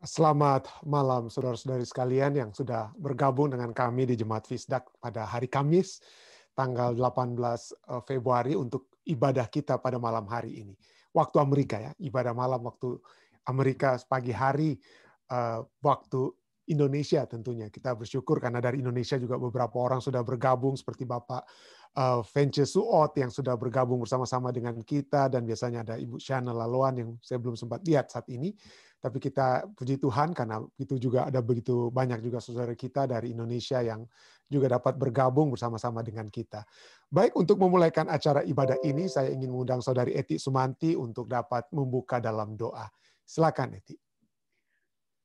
Selamat malam saudara-saudari sekalian yang sudah bergabung dengan kami di Jemaat Fisdak pada hari Kamis tanggal 18 eh, Februari untuk ibadah kita pada malam hari ini. Waktu Amerika ya, ibadah malam waktu Amerika pagi hari eh, waktu Indonesia tentunya. Kita bersyukur karena dari Indonesia juga beberapa orang sudah bergabung seperti Bapak uh, eh, Venture Suot yang sudah bergabung bersama-sama dengan kita dan biasanya ada Ibu Shana Laluan yang saya belum sempat lihat saat ini. Tapi kita puji Tuhan karena itu juga ada begitu banyak juga saudara kita dari Indonesia yang juga dapat bergabung bersama-sama dengan kita. Baik, untuk memulaikan acara ibadah ini, saya ingin mengundang saudari Eti Sumanti untuk dapat membuka dalam doa. Silakan Eti.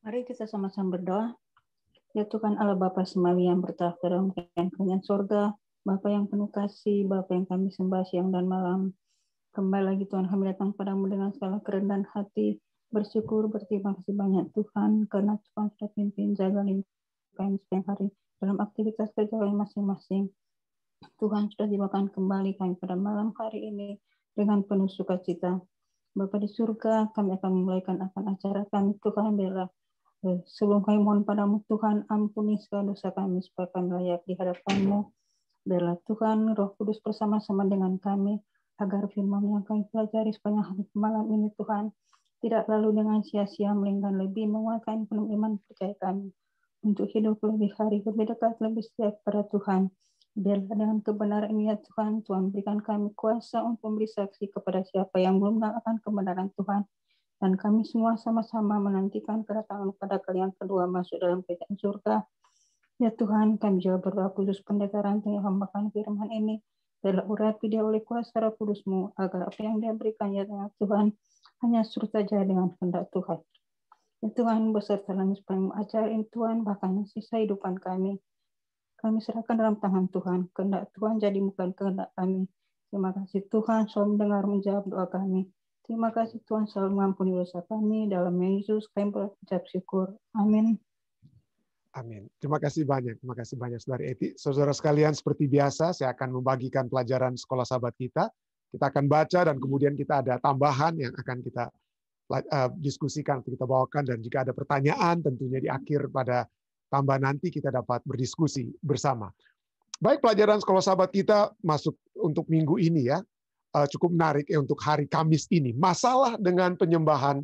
Mari kita sama-sama berdoa. Ya Tuhan Allah Bapa Semawi yang bertahta dalam kerajaan surga, Bapa yang penuh kasih, Bapa yang kami sembah siang dan malam. Kembali lagi Tuhan kami datang padamu dengan segala kerendahan hati, bersyukur, berterima kasih banyak Tuhan, karena Tuhan sudah pimpin jaga kami setiap hari dalam aktivitas kerja kami masing-masing. Tuhan sudah dibawakan kembali kami pada malam hari ini dengan penuh sukacita. Bapak di surga, kami akan memulaikan akan acara kami Tuhan bela eh, Sebelum kami mohon padamu Tuhan, ampuni segala dosa kami supaya kami layak di hadapanmu Biarlah Tuhan Roh Kudus bersama-sama dengan kami, agar firman yang kami pelajari sepanjang hari malam ini Tuhan, tidak lalu dengan sia-sia melainkan lebih menguatkan penuh iman percaya kami untuk hidup lebih hari lebih dekat lebih setia kepada Tuhan. Biarlah dengan kebenaran ini ya Tuhan, Tuhan berikan kami kuasa untuk memberi saksi kepada siapa yang belum melakukan kebenaran Tuhan. Dan kami semua sama-sama menantikan kedatangan pada kalian kedua masuk dalam kerajaan surga Ya Tuhan, kami juga berdoa khusus pendekaran yang hambakan firman ini. Dalam urapi dia oleh kuasa roh kudusmu, agar apa yang dia berikan ya Tuhan, hanya surut saja dengan kehendak Tuhan. Ya Tuhan, beserta langit paling ajarin Tuhan, bahkan sisa hidupan kami. Kami serahkan dalam tangan Tuhan. Kehendak Tuhan jadi bukan kehendak kami. Terima kasih Tuhan selalu mendengar menjawab doa kami. Terima kasih Tuhan selalu mengampuni dosa kami. Dalam Yesus kami berjawab syukur. Amin. Amin. Terima kasih banyak. Terima kasih banyak, Saudari Eti. Saudara sekalian, seperti biasa, saya akan membagikan pelajaran sekolah sahabat kita. Kita akan baca dan kemudian kita ada tambahan yang akan kita eh, diskusikan, diskusikan, kita bawakan. Dan jika ada pertanyaan, tentunya di akhir pada tambah nanti kita dapat berdiskusi bersama. Baik, pelajaran sekolah sahabat kita masuk untuk minggu ini ya. Eh, cukup menarik ya untuk hari Kamis ini. Masalah dengan penyembahan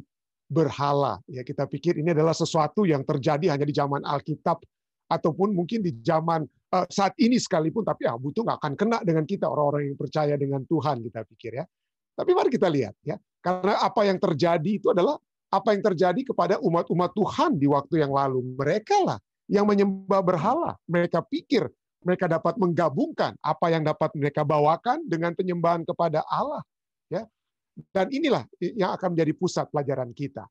berhala. Ya kita pikir ini adalah sesuatu yang terjadi hanya di zaman Alkitab ataupun mungkin di zaman uh, saat ini sekalipun tapi ya butuh nggak akan kena dengan kita orang-orang yang percaya dengan Tuhan kita pikir ya. Tapi mari kita lihat ya. Karena apa yang terjadi itu adalah apa yang terjadi kepada umat-umat Tuhan di waktu yang lalu. Mereka lah yang menyembah berhala. Mereka pikir mereka dapat menggabungkan apa yang dapat mereka bawakan dengan penyembahan kepada Allah. Dan inilah yang akan menjadi pusat pelajaran kita.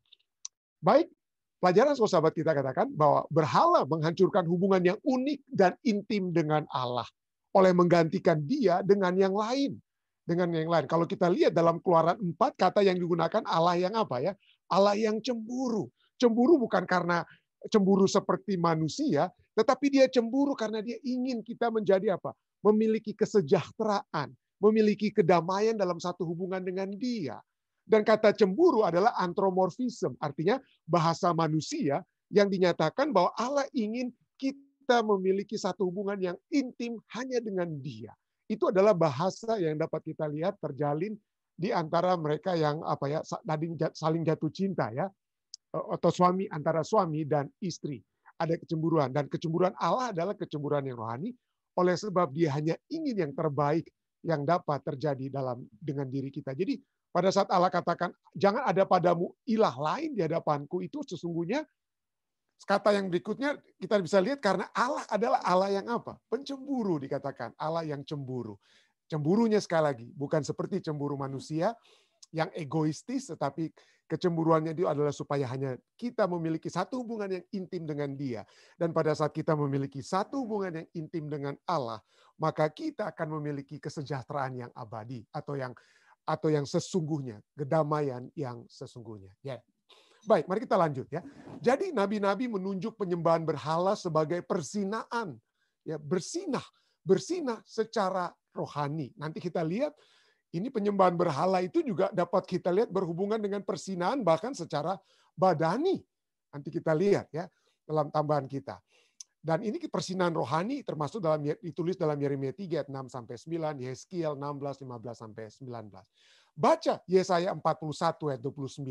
Baik, pelajaran sahabat kita katakan bahwa berhala menghancurkan hubungan yang unik dan intim dengan Allah oleh menggantikan dia dengan yang lain. Dengan yang lain. Kalau kita lihat dalam keluaran empat kata yang digunakan Allah yang apa ya? Allah yang cemburu. Cemburu bukan karena cemburu seperti manusia, tetapi dia cemburu karena dia ingin kita menjadi apa? Memiliki kesejahteraan, memiliki kedamaian dalam satu hubungan dengan dia. Dan kata cemburu adalah antromorfisme artinya bahasa manusia yang dinyatakan bahwa Allah ingin kita memiliki satu hubungan yang intim hanya dengan dia. Itu adalah bahasa yang dapat kita lihat terjalin di antara mereka yang apa ya tadi saling jatuh cinta ya atau suami antara suami dan istri ada kecemburuan dan kecemburuan Allah adalah kecemburuan yang rohani oleh sebab dia hanya ingin yang terbaik yang dapat terjadi dalam dengan diri kita. Jadi pada saat Allah katakan jangan ada padamu ilah lain di hadapanku itu sesungguhnya kata yang berikutnya kita bisa lihat karena Allah adalah Allah yang apa? Pencemburu dikatakan, Allah yang cemburu. Cemburunya sekali lagi bukan seperti cemburu manusia yang egoistis tetapi Kecemburuannya itu adalah supaya hanya kita memiliki satu hubungan yang intim dengan Dia, dan pada saat kita memiliki satu hubungan yang intim dengan Allah, maka kita akan memiliki kesejahteraan yang abadi atau yang atau yang sesungguhnya, kedamaian yang sesungguhnya. Ya. Yeah. Baik, mari kita lanjut ya. Jadi nabi-nabi menunjuk penyembahan berhala sebagai persinaan, ya bersinah, bersinah secara rohani. Nanti kita lihat ini penyembahan berhala itu juga dapat kita lihat berhubungan dengan persinaan bahkan secara badani. Nanti kita lihat ya dalam tambahan kita. Dan ini persinaan rohani termasuk dalam ditulis dalam Yeremia 3 ayat 6 sampai 9, Yeskiel 16 15 sampai 19. Baca Yesaya 41 ayat 29.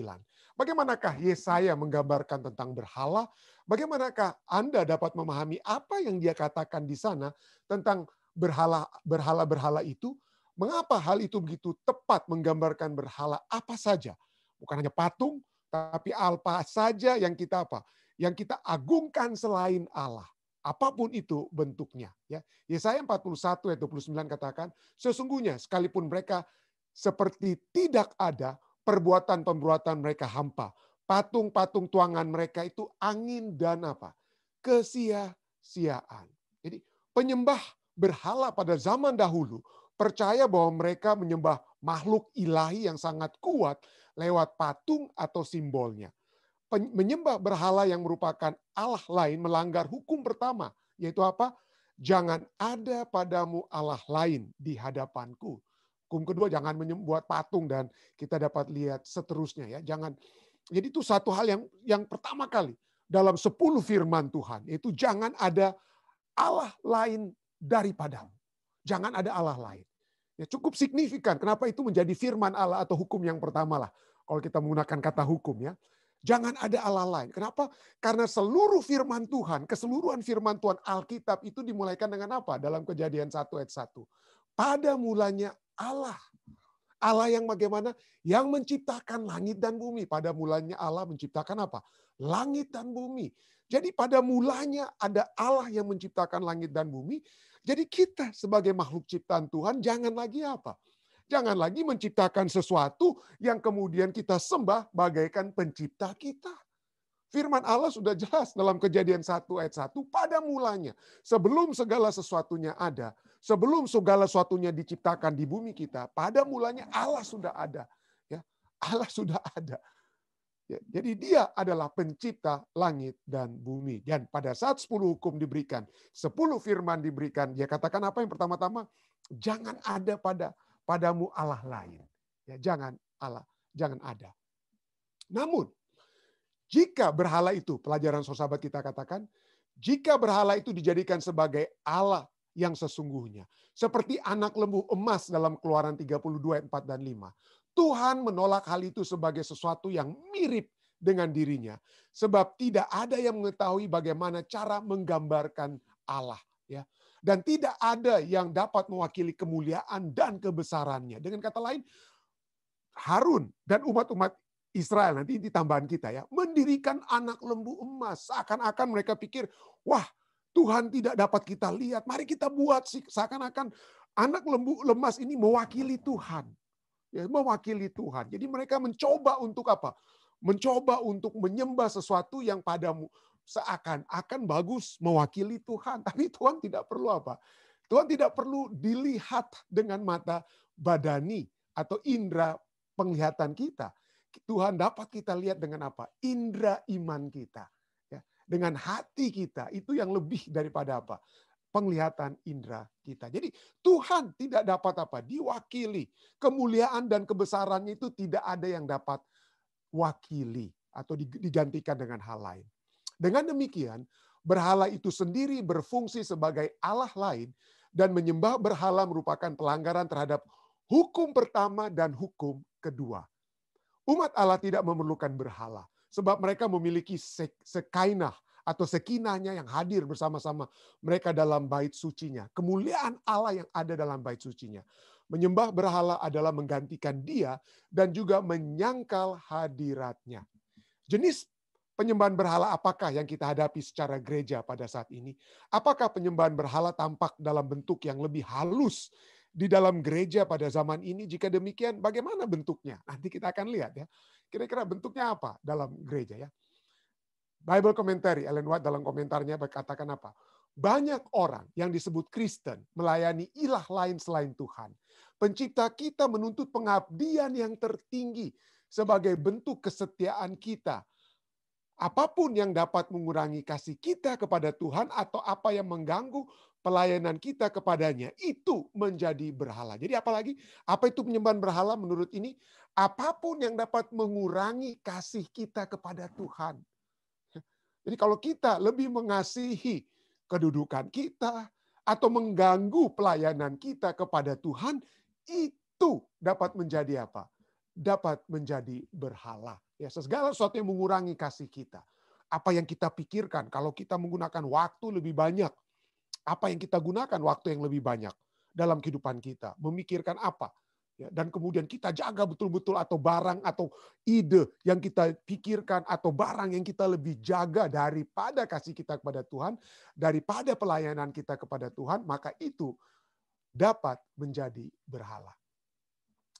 Bagaimanakah Yesaya menggambarkan tentang berhala? Bagaimanakah Anda dapat memahami apa yang dia katakan di sana tentang berhala berhala-berhala itu? Mengapa hal itu begitu tepat menggambarkan berhala apa saja? Bukan hanya patung, tapi apa saja yang kita apa? Yang kita agungkan selain Allah. Apapun itu bentuknya. Ya. Yesaya 41 ayat 29 katakan, sesungguhnya sekalipun mereka seperti tidak ada, perbuatan-perbuatan mereka hampa. Patung-patung tuangan mereka itu angin dan apa? Kesia-siaan. Jadi penyembah berhala pada zaman dahulu percaya bahwa mereka menyembah makhluk ilahi yang sangat kuat lewat patung atau simbolnya. Menyembah berhala yang merupakan Allah lain melanggar hukum pertama, yaitu apa? Jangan ada padamu Allah lain di hadapanku. Hukum kedua, jangan membuat patung dan kita dapat lihat seterusnya ya. Jangan. Jadi itu satu hal yang yang pertama kali dalam sepuluh firman Tuhan, yaitu jangan ada Allah lain daripadamu. Jangan ada Allah lain. Ya, cukup signifikan. Kenapa itu menjadi firman Allah atau hukum yang pertama lah. Kalau kita menggunakan kata hukum ya. Jangan ada Allah lain. Kenapa? Karena seluruh firman Tuhan, keseluruhan firman Tuhan Alkitab itu dimulaikan dengan apa? Dalam kejadian 1 ayat 1. Pada mulanya Allah. Allah yang bagaimana? Yang menciptakan langit dan bumi. Pada mulanya Allah menciptakan apa? Langit dan bumi. Jadi pada mulanya ada Allah yang menciptakan langit dan bumi. Jadi kita sebagai makhluk ciptaan Tuhan jangan lagi apa? Jangan lagi menciptakan sesuatu yang kemudian kita sembah bagaikan pencipta kita. Firman Allah sudah jelas dalam kejadian 1 ayat 1, pada mulanya, sebelum segala sesuatunya ada, sebelum segala sesuatunya diciptakan di bumi kita, pada mulanya Allah sudah ada. ya Allah sudah ada. Ya, jadi dia adalah pencipta langit dan bumi. Dan pada saat 10 hukum diberikan, 10 firman diberikan, dia katakan apa yang pertama-tama? Jangan ada pada padamu Allah lain. Ya, jangan Allah, jangan ada. Namun, jika berhala itu, pelajaran sahabat kita katakan, jika berhala itu dijadikan sebagai Allah yang sesungguhnya. Seperti anak lembu emas dalam keluaran 32, 4, dan 5. Tuhan menolak hal itu sebagai sesuatu yang mirip dengan dirinya. Sebab tidak ada yang mengetahui bagaimana cara menggambarkan Allah. ya Dan tidak ada yang dapat mewakili kemuliaan dan kebesarannya. Dengan kata lain, Harun dan umat-umat Israel, nanti ini tambahan kita ya, mendirikan anak lembu emas. Seakan-akan mereka pikir, wah Tuhan tidak dapat kita lihat. Mari kita buat seakan-akan anak lembu lemas ini mewakili Tuhan ya mewakili Tuhan. Jadi mereka mencoba untuk apa? Mencoba untuk menyembah sesuatu yang padamu seakan-akan bagus mewakili Tuhan, tapi Tuhan tidak perlu apa? Tuhan tidak perlu dilihat dengan mata badani atau indera penglihatan kita. Tuhan dapat kita lihat dengan apa? Indra iman kita. Ya, dengan hati kita. Itu yang lebih daripada apa? penglihatan indera kita. Jadi Tuhan tidak dapat apa? Diwakili. Kemuliaan dan kebesarannya itu tidak ada yang dapat wakili atau digantikan dengan hal lain. Dengan demikian, berhala itu sendiri berfungsi sebagai Allah lain dan menyembah berhala merupakan pelanggaran terhadap hukum pertama dan hukum kedua. Umat Allah tidak memerlukan berhala sebab mereka memiliki sekainah atau sekinahnya yang hadir bersama-sama mereka dalam bait sucinya. Kemuliaan Allah yang ada dalam bait sucinya. Menyembah berhala adalah menggantikan dia dan juga menyangkal hadiratnya. Jenis penyembahan berhala apakah yang kita hadapi secara gereja pada saat ini? Apakah penyembahan berhala tampak dalam bentuk yang lebih halus di dalam gereja pada zaman ini? Jika demikian, bagaimana bentuknya? Nanti kita akan lihat ya. Kira-kira bentuknya apa dalam gereja ya? Bible commentary, Ellen White dalam komentarnya berkatakan apa? Banyak orang yang disebut Kristen melayani ilah lain selain Tuhan. Pencipta kita menuntut pengabdian yang tertinggi sebagai bentuk kesetiaan kita. Apapun yang dapat mengurangi kasih kita kepada Tuhan atau apa yang mengganggu pelayanan kita kepadanya, itu menjadi berhala. Jadi apalagi, apa itu penyembahan berhala menurut ini? Apapun yang dapat mengurangi kasih kita kepada Tuhan jadi kalau kita lebih mengasihi kedudukan kita atau mengganggu pelayanan kita kepada Tuhan, itu dapat menjadi apa? Dapat menjadi berhala. Ya, segala sesuatu yang mengurangi kasih kita. Apa yang kita pikirkan kalau kita menggunakan waktu lebih banyak? Apa yang kita gunakan waktu yang lebih banyak dalam kehidupan kita? Memikirkan apa? Ya, dan kemudian kita jaga betul-betul atau barang atau ide yang kita pikirkan atau barang yang kita lebih jaga daripada kasih kita kepada Tuhan, daripada pelayanan kita kepada Tuhan, maka itu dapat menjadi berhala.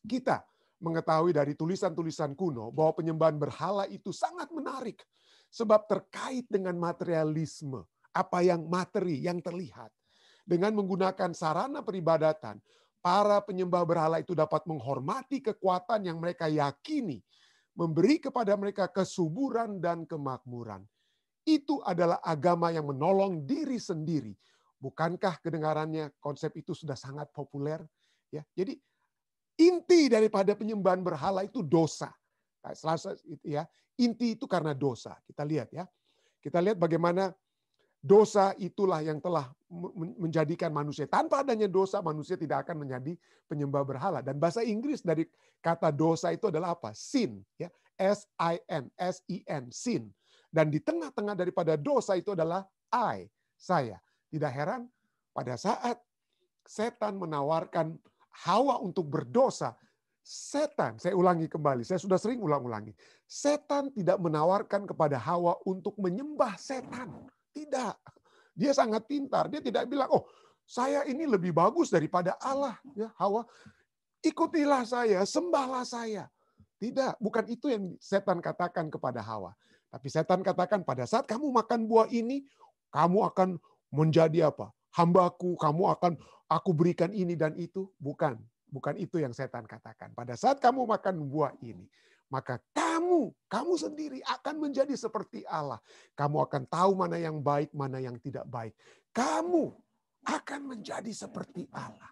Kita mengetahui dari tulisan-tulisan kuno bahwa penyembahan berhala itu sangat menarik sebab terkait dengan materialisme, apa yang materi yang terlihat. Dengan menggunakan sarana peribadatan, para penyembah berhala itu dapat menghormati kekuatan yang mereka yakini, memberi kepada mereka kesuburan dan kemakmuran. Itu adalah agama yang menolong diri sendiri. Bukankah kedengarannya konsep itu sudah sangat populer? Ya, jadi inti daripada penyembahan berhala itu dosa. Nah, Selasa ya, inti itu karena dosa. Kita lihat ya. Kita lihat bagaimana Dosa itulah yang telah menjadikan manusia. Tanpa adanya dosa, manusia tidak akan menjadi penyembah berhala. Dan bahasa Inggris dari kata dosa itu adalah apa? Sin. Ya. S-I-N, S-I-N, sin. Dan di tengah-tengah daripada dosa itu adalah I, saya. Tidak heran pada saat setan menawarkan Hawa untuk berdosa, setan, saya ulangi kembali, saya sudah sering ulang-ulangi, setan tidak menawarkan kepada Hawa untuk menyembah setan. Tidak. Dia sangat pintar. Dia tidak bilang, oh saya ini lebih bagus daripada Allah. Ya, Hawa, ikutilah saya, sembahlah saya. Tidak, bukan itu yang setan katakan kepada Hawa. Tapi setan katakan pada saat kamu makan buah ini, kamu akan menjadi apa? Hambaku, kamu akan aku berikan ini dan itu. Bukan, bukan itu yang setan katakan. Pada saat kamu makan buah ini, maka kamu, kamu sendiri akan menjadi seperti Allah. Kamu akan tahu mana yang baik, mana yang tidak baik. Kamu akan menjadi seperti Allah.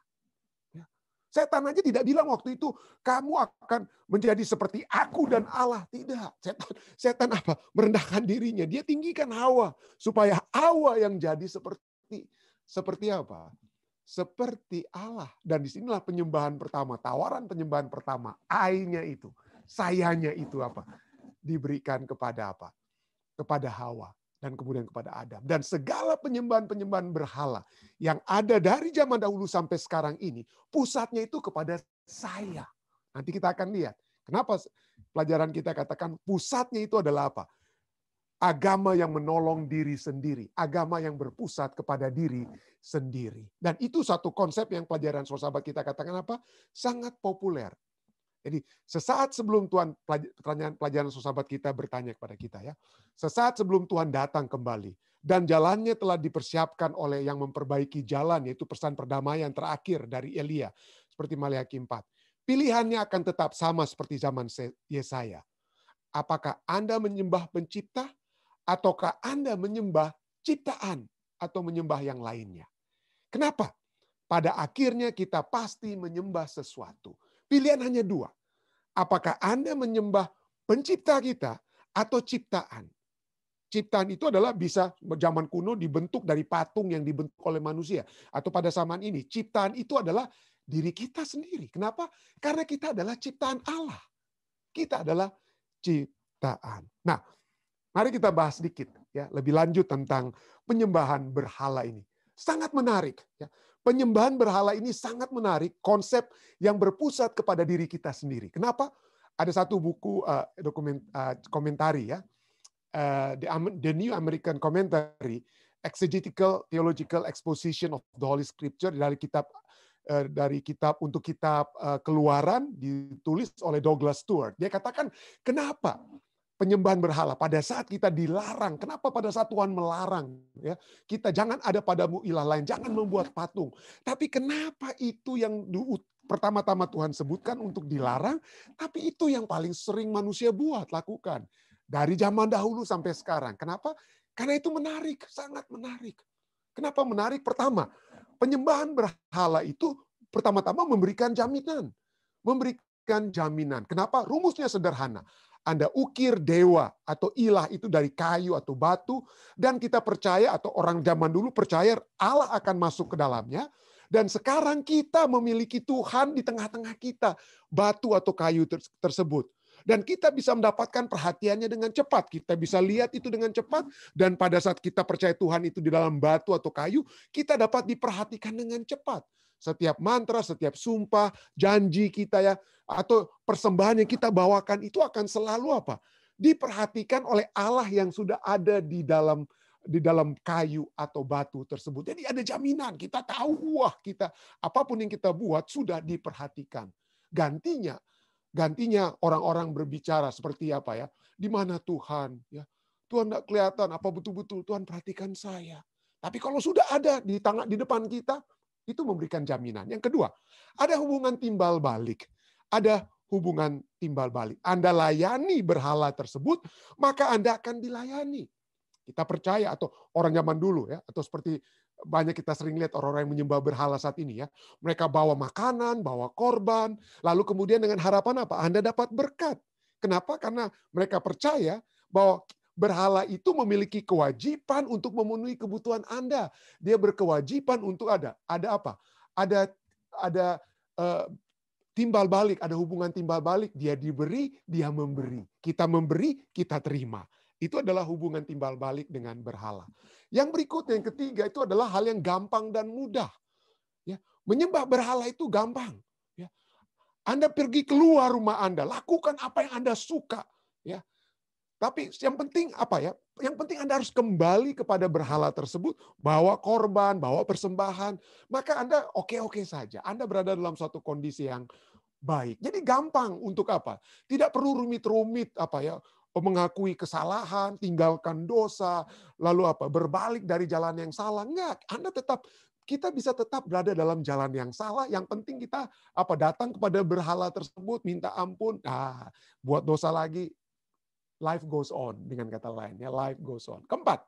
Ya. Setan aja tidak bilang waktu itu kamu akan menjadi seperti aku dan Allah. Tidak. Setan, setan apa? Merendahkan dirinya. Dia tinggikan Hawa supaya Hawa yang jadi seperti seperti apa? Seperti Allah. Dan disinilah penyembahan pertama, tawaran penyembahan pertama. Ainya itu sayanya itu apa? Diberikan kepada apa? Kepada Hawa dan kemudian kepada Adam. Dan segala penyembahan-penyembahan berhala yang ada dari zaman dahulu sampai sekarang ini, pusatnya itu kepada saya. Nanti kita akan lihat. Kenapa pelajaran kita katakan pusatnya itu adalah apa? Agama yang menolong diri sendiri, agama yang berpusat kepada diri sendiri. Dan itu satu konsep yang pelajaran sosabat kita katakan apa? Sangat populer jadi sesaat sebelum Tuhan pertanyaan pelajaran sahabat kita bertanya kepada kita ya. Sesaat sebelum Tuhan datang kembali dan jalannya telah dipersiapkan oleh yang memperbaiki jalan yaitu pesan perdamaian terakhir dari Elia seperti Maliaki 4. Pilihannya akan tetap sama seperti zaman Yesaya. Apakah Anda menyembah pencipta ataukah Anda menyembah ciptaan atau menyembah yang lainnya? Kenapa? Pada akhirnya kita pasti menyembah sesuatu Pilihan hanya dua. Apakah Anda menyembah pencipta kita atau ciptaan? Ciptaan itu adalah bisa zaman kuno dibentuk dari patung yang dibentuk oleh manusia. Atau pada zaman ini, ciptaan itu adalah diri kita sendiri. Kenapa? Karena kita adalah ciptaan Allah. Kita adalah ciptaan. Nah, mari kita bahas sedikit ya lebih lanjut tentang penyembahan berhala ini. Sangat menarik ya. Penyembahan berhala ini sangat menarik, konsep yang berpusat kepada diri kita sendiri. Kenapa? Ada satu buku uh, dokumen uh, komentari ya, uh, the, New American Commentary, Exegetical Theological Exposition of the Holy Scripture dari kitab uh, dari kitab untuk kitab uh, Keluaran ditulis oleh Douglas Stewart. Dia katakan, kenapa penyembahan berhala. Pada saat kita dilarang, kenapa pada saat Tuhan melarang ya? Kita jangan ada padamu ilah lain, jangan membuat patung. Tapi kenapa itu yang pertama-tama Tuhan sebutkan untuk dilarang, tapi itu yang paling sering manusia buat, lakukan. Dari zaman dahulu sampai sekarang. Kenapa? Karena itu menarik, sangat menarik. Kenapa menarik? Pertama, penyembahan berhala itu pertama-tama memberikan jaminan. Memberikan jaminan. Kenapa? Rumusnya sederhana. Anda ukir dewa atau ilah itu dari kayu atau batu dan kita percaya atau orang zaman dulu percaya Allah akan masuk ke dalamnya dan sekarang kita memiliki Tuhan di tengah-tengah kita, batu atau kayu tersebut. Dan kita bisa mendapatkan perhatiannya dengan cepat. Kita bisa lihat itu dengan cepat. Dan pada saat kita percaya Tuhan itu di dalam batu atau kayu, kita dapat diperhatikan dengan cepat. Setiap mantra, setiap sumpah, janji kita ya, atau persembahan yang kita bawakan itu akan selalu apa? Diperhatikan oleh Allah yang sudah ada di dalam di dalam kayu atau batu tersebut. Jadi ada jaminan, kita tahu wah kita apapun yang kita buat sudah diperhatikan. Gantinya gantinya orang-orang berbicara seperti apa ya? Di mana Tuhan ya? Tuhan tidak kelihatan apa betul-betul Tuhan perhatikan saya. Tapi kalau sudah ada di tangan di depan kita, itu memberikan jaminan. Yang kedua, ada hubungan timbal balik. Ada hubungan timbal balik. Anda layani berhala tersebut, maka Anda akan dilayani. Kita percaya atau orang zaman dulu ya, atau seperti banyak kita sering lihat orang-orang yang menyembah berhala saat ini ya. Mereka bawa makanan, bawa korban, lalu kemudian dengan harapan apa? Anda dapat berkat. Kenapa? Karena mereka percaya bahwa Berhala itu memiliki kewajiban untuk memenuhi kebutuhan Anda. Dia berkewajiban untuk ada. Ada apa? Ada ada uh, timbal balik, ada hubungan timbal balik. Dia diberi, dia memberi. Kita memberi, kita terima. Itu adalah hubungan timbal balik dengan berhala. Yang berikutnya yang ketiga itu adalah hal yang gampang dan mudah. Ya, menyembah berhala itu gampang. Ya. Anda pergi keluar rumah Anda, lakukan apa yang Anda suka. Ya, tapi yang penting apa ya? Yang penting Anda harus kembali kepada berhala tersebut, bawa korban, bawa persembahan. Maka Anda oke-oke saja. Anda berada dalam suatu kondisi yang baik. Jadi gampang untuk apa? Tidak perlu rumit-rumit apa ya? mengakui kesalahan, tinggalkan dosa, lalu apa? berbalik dari jalan yang salah. Enggak, Anda tetap kita bisa tetap berada dalam jalan yang salah. Yang penting kita apa datang kepada berhala tersebut, minta ampun. Nah, buat dosa lagi, Life goes on dengan kata lainnya. Life goes on. Keempat,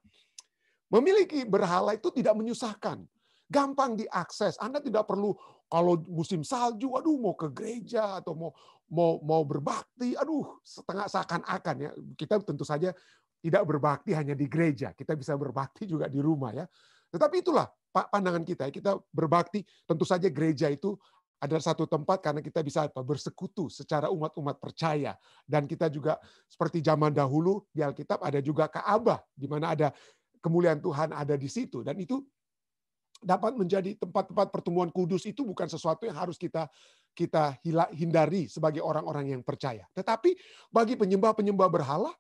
memiliki berhala itu tidak menyusahkan. Gampang diakses. Anda tidak perlu kalau musim salju, aduh mau ke gereja atau mau mau mau berbakti, aduh setengah seakan-akan ya. Kita tentu saja tidak berbakti hanya di gereja. Kita bisa berbakti juga di rumah ya. Tetapi itulah pandangan kita. Ya. Kita berbakti, tentu saja gereja itu ada satu tempat karena kita bisa apa, bersekutu secara umat-umat percaya dan kita juga seperti zaman dahulu di Alkitab ada juga Ka'bah di mana ada kemuliaan Tuhan ada di situ dan itu dapat menjadi tempat-tempat pertemuan kudus itu bukan sesuatu yang harus kita kita hindari sebagai orang-orang yang percaya. Tetapi bagi penyembah-penyembah berhala,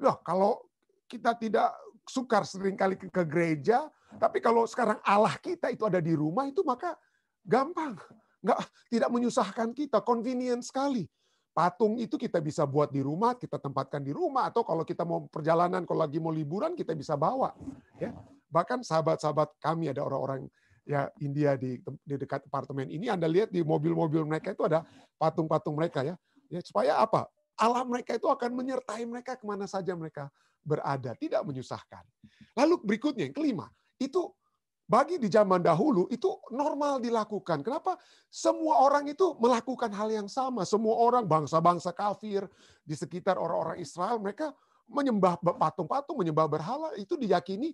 loh kalau kita tidak sukar seringkali ke, ke gereja, tapi kalau sekarang Allah kita itu ada di rumah itu maka gampang nggak tidak menyusahkan kita, convenient sekali. Patung itu kita bisa buat di rumah, kita tempatkan di rumah, atau kalau kita mau perjalanan, kalau lagi mau liburan, kita bisa bawa. Ya, bahkan sahabat-sahabat kami ada orang-orang ya India di, di dekat apartemen ini, anda lihat di mobil-mobil mereka itu ada patung-patung mereka ya. ya, supaya apa? Allah mereka itu akan menyertai mereka kemana saja mereka berada, tidak menyusahkan. Lalu berikutnya yang kelima, itu bagi di zaman dahulu itu normal dilakukan. Kenapa? Semua orang itu melakukan hal yang sama. Semua orang bangsa-bangsa kafir di sekitar orang-orang Israel mereka menyembah patung-patung, menyembah berhala itu diyakini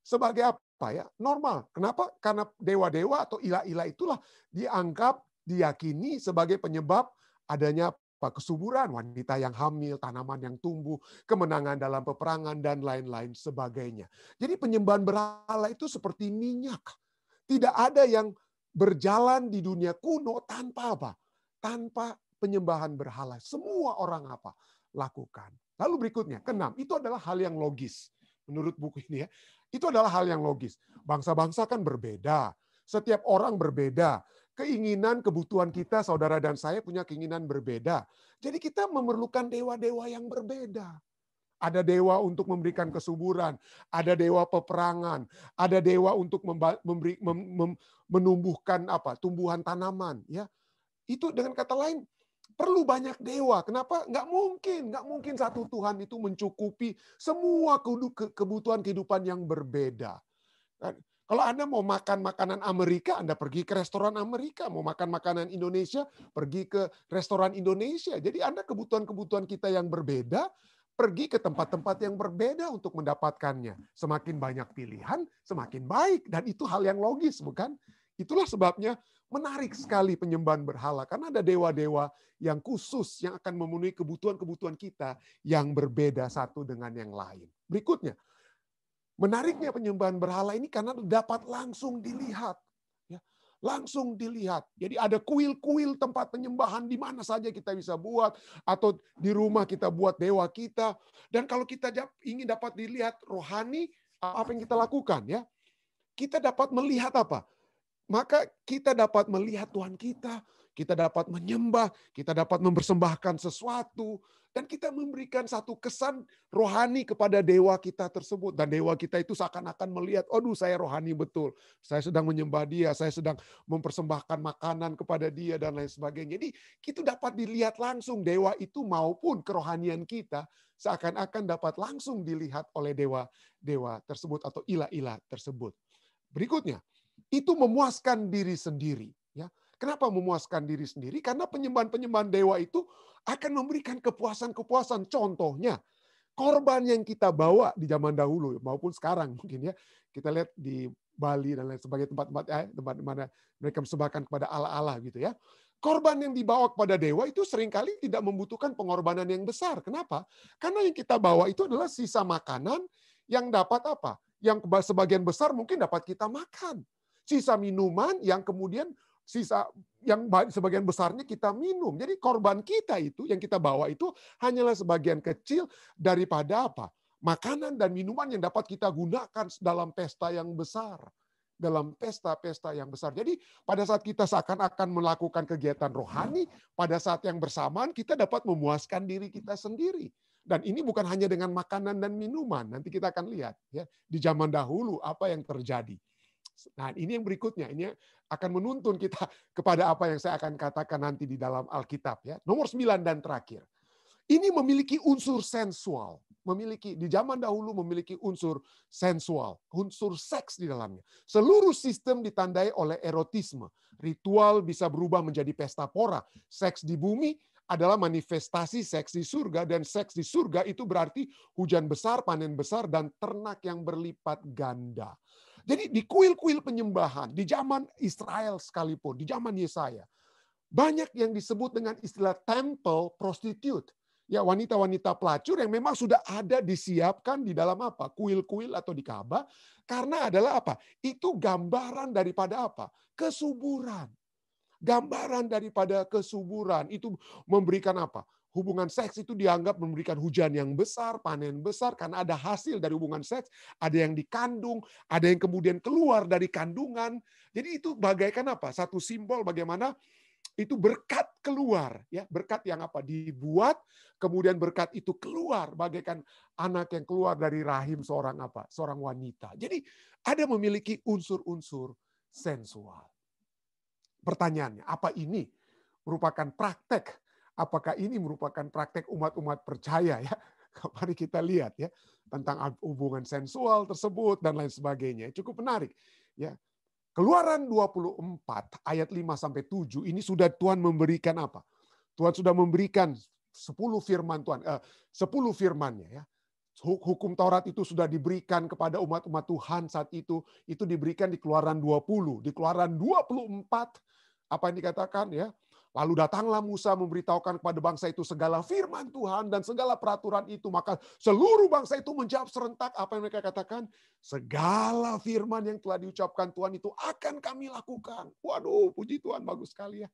sebagai apa ya? Normal. Kenapa? Karena dewa-dewa atau ilah-ilah itulah dianggap diyakini sebagai penyebab adanya apa kesuburan wanita yang hamil, tanaman yang tumbuh, kemenangan dalam peperangan, dan lain-lain sebagainya. Jadi penyembahan berhala itu seperti minyak. Tidak ada yang berjalan di dunia kuno tanpa apa? Tanpa penyembahan berhala. Semua orang apa? Lakukan. Lalu berikutnya, keenam, itu adalah hal yang logis. Menurut buku ini ya. Itu adalah hal yang logis. Bangsa-bangsa kan berbeda. Setiap orang berbeda keinginan, kebutuhan kita, saudara dan saya punya keinginan berbeda. Jadi kita memerlukan dewa-dewa yang berbeda. Ada dewa untuk memberikan kesuburan, ada dewa peperangan, ada dewa untuk memberi, mem, mem, menumbuhkan apa tumbuhan tanaman. Ya, itu dengan kata lain perlu banyak dewa. Kenapa? Nggak mungkin, nggak mungkin satu Tuhan itu mencukupi semua kebutuhan kehidupan yang berbeda. Kan kalau Anda mau makan makanan Amerika, Anda pergi ke restoran Amerika. Mau makan makanan Indonesia, pergi ke restoran Indonesia. Jadi Anda kebutuhan-kebutuhan kita yang berbeda, pergi ke tempat-tempat yang berbeda untuk mendapatkannya. Semakin banyak pilihan, semakin baik. Dan itu hal yang logis, bukan? Itulah sebabnya menarik sekali penyembahan berhala karena ada dewa-dewa yang khusus yang akan memenuhi kebutuhan-kebutuhan kita yang berbeda satu dengan yang lain. Berikutnya, Menariknya penyembahan berhala ini karena dapat langsung dilihat. Ya, langsung dilihat. Jadi ada kuil-kuil tempat penyembahan di mana saja kita bisa buat atau di rumah kita buat dewa kita. Dan kalau kita ingin dapat dilihat rohani apa yang kita lakukan ya. Kita dapat melihat apa? Maka kita dapat melihat Tuhan kita, kita dapat menyembah, kita dapat mempersembahkan sesuatu, dan kita memberikan satu kesan rohani kepada dewa kita tersebut. Dan dewa kita itu seakan-akan melihat, aduh saya rohani betul, saya sedang menyembah dia, saya sedang mempersembahkan makanan kepada dia, dan lain sebagainya. Jadi kita dapat dilihat langsung dewa itu maupun kerohanian kita, seakan-akan dapat langsung dilihat oleh dewa-dewa tersebut atau ilah-ilah tersebut. Berikutnya, itu memuaskan diri sendiri. Ya, Kenapa memuaskan diri sendiri? Karena penyembahan-penyembahan dewa itu akan memberikan kepuasan-kepuasan. Contohnya, korban yang kita bawa di zaman dahulu maupun sekarang mungkin ya. Kita lihat di Bali dan lain sebagainya tempat-tempat eh, tempat mana mereka sembahkan kepada Allah-Allah gitu ya. Korban yang dibawa kepada dewa itu seringkali tidak membutuhkan pengorbanan yang besar. Kenapa? Karena yang kita bawa itu adalah sisa makanan yang dapat apa? Yang sebagian besar mungkin dapat kita makan. Sisa minuman yang kemudian sisa yang sebagian besarnya kita minum. Jadi korban kita itu yang kita bawa itu hanyalah sebagian kecil daripada apa? Makanan dan minuman yang dapat kita gunakan dalam pesta yang besar. Dalam pesta-pesta yang besar. Jadi pada saat kita seakan-akan melakukan kegiatan rohani, pada saat yang bersamaan kita dapat memuaskan diri kita sendiri. Dan ini bukan hanya dengan makanan dan minuman. Nanti kita akan lihat ya di zaman dahulu apa yang terjadi. Nah, ini yang berikutnya, ini akan menuntun kita kepada apa yang saya akan katakan nanti di dalam Alkitab ya. Nomor 9 dan terakhir. Ini memiliki unsur sensual, memiliki di zaman dahulu memiliki unsur sensual, unsur seks di dalamnya. Seluruh sistem ditandai oleh erotisme. Ritual bisa berubah menjadi pesta pora. Seks di bumi adalah manifestasi seks di surga dan seks di surga itu berarti hujan besar, panen besar dan ternak yang berlipat ganda. Jadi di kuil-kuil penyembahan, di zaman Israel sekalipun, di zaman Yesaya, banyak yang disebut dengan istilah temple prostitute. Ya wanita-wanita pelacur yang memang sudah ada disiapkan di dalam apa? Kuil-kuil atau di Ka'bah. Karena adalah apa? Itu gambaran daripada apa? Kesuburan. Gambaran daripada kesuburan itu memberikan apa? hubungan seks itu dianggap memberikan hujan yang besar, panen besar karena ada hasil dari hubungan seks, ada yang dikandung, ada yang kemudian keluar dari kandungan. Jadi itu bagaikan apa? Satu simbol bagaimana itu berkat keluar ya, berkat yang apa? dibuat, kemudian berkat itu keluar bagaikan anak yang keluar dari rahim seorang apa? seorang wanita. Jadi ada memiliki unsur-unsur sensual. Pertanyaannya, apa ini merupakan praktek apakah ini merupakan praktek umat-umat percaya ya. Mari kita lihat ya tentang hubungan sensual tersebut dan lain sebagainya. Cukup menarik ya. Keluaran 24 ayat 5 sampai 7 ini sudah Tuhan memberikan apa? Tuhan sudah memberikan 10 firman Tuhan, eh, 10 firmannya ya. Hukum Taurat itu sudah diberikan kepada umat-umat Tuhan saat itu. Itu diberikan di keluaran 20. Di keluaran 24, apa yang dikatakan ya? Lalu datanglah Musa memberitahukan kepada bangsa itu segala firman Tuhan dan segala peraturan itu. Maka seluruh bangsa itu menjawab serentak apa yang mereka katakan. Segala firman yang telah diucapkan Tuhan itu akan kami lakukan. Waduh, puji Tuhan, bagus sekali ya.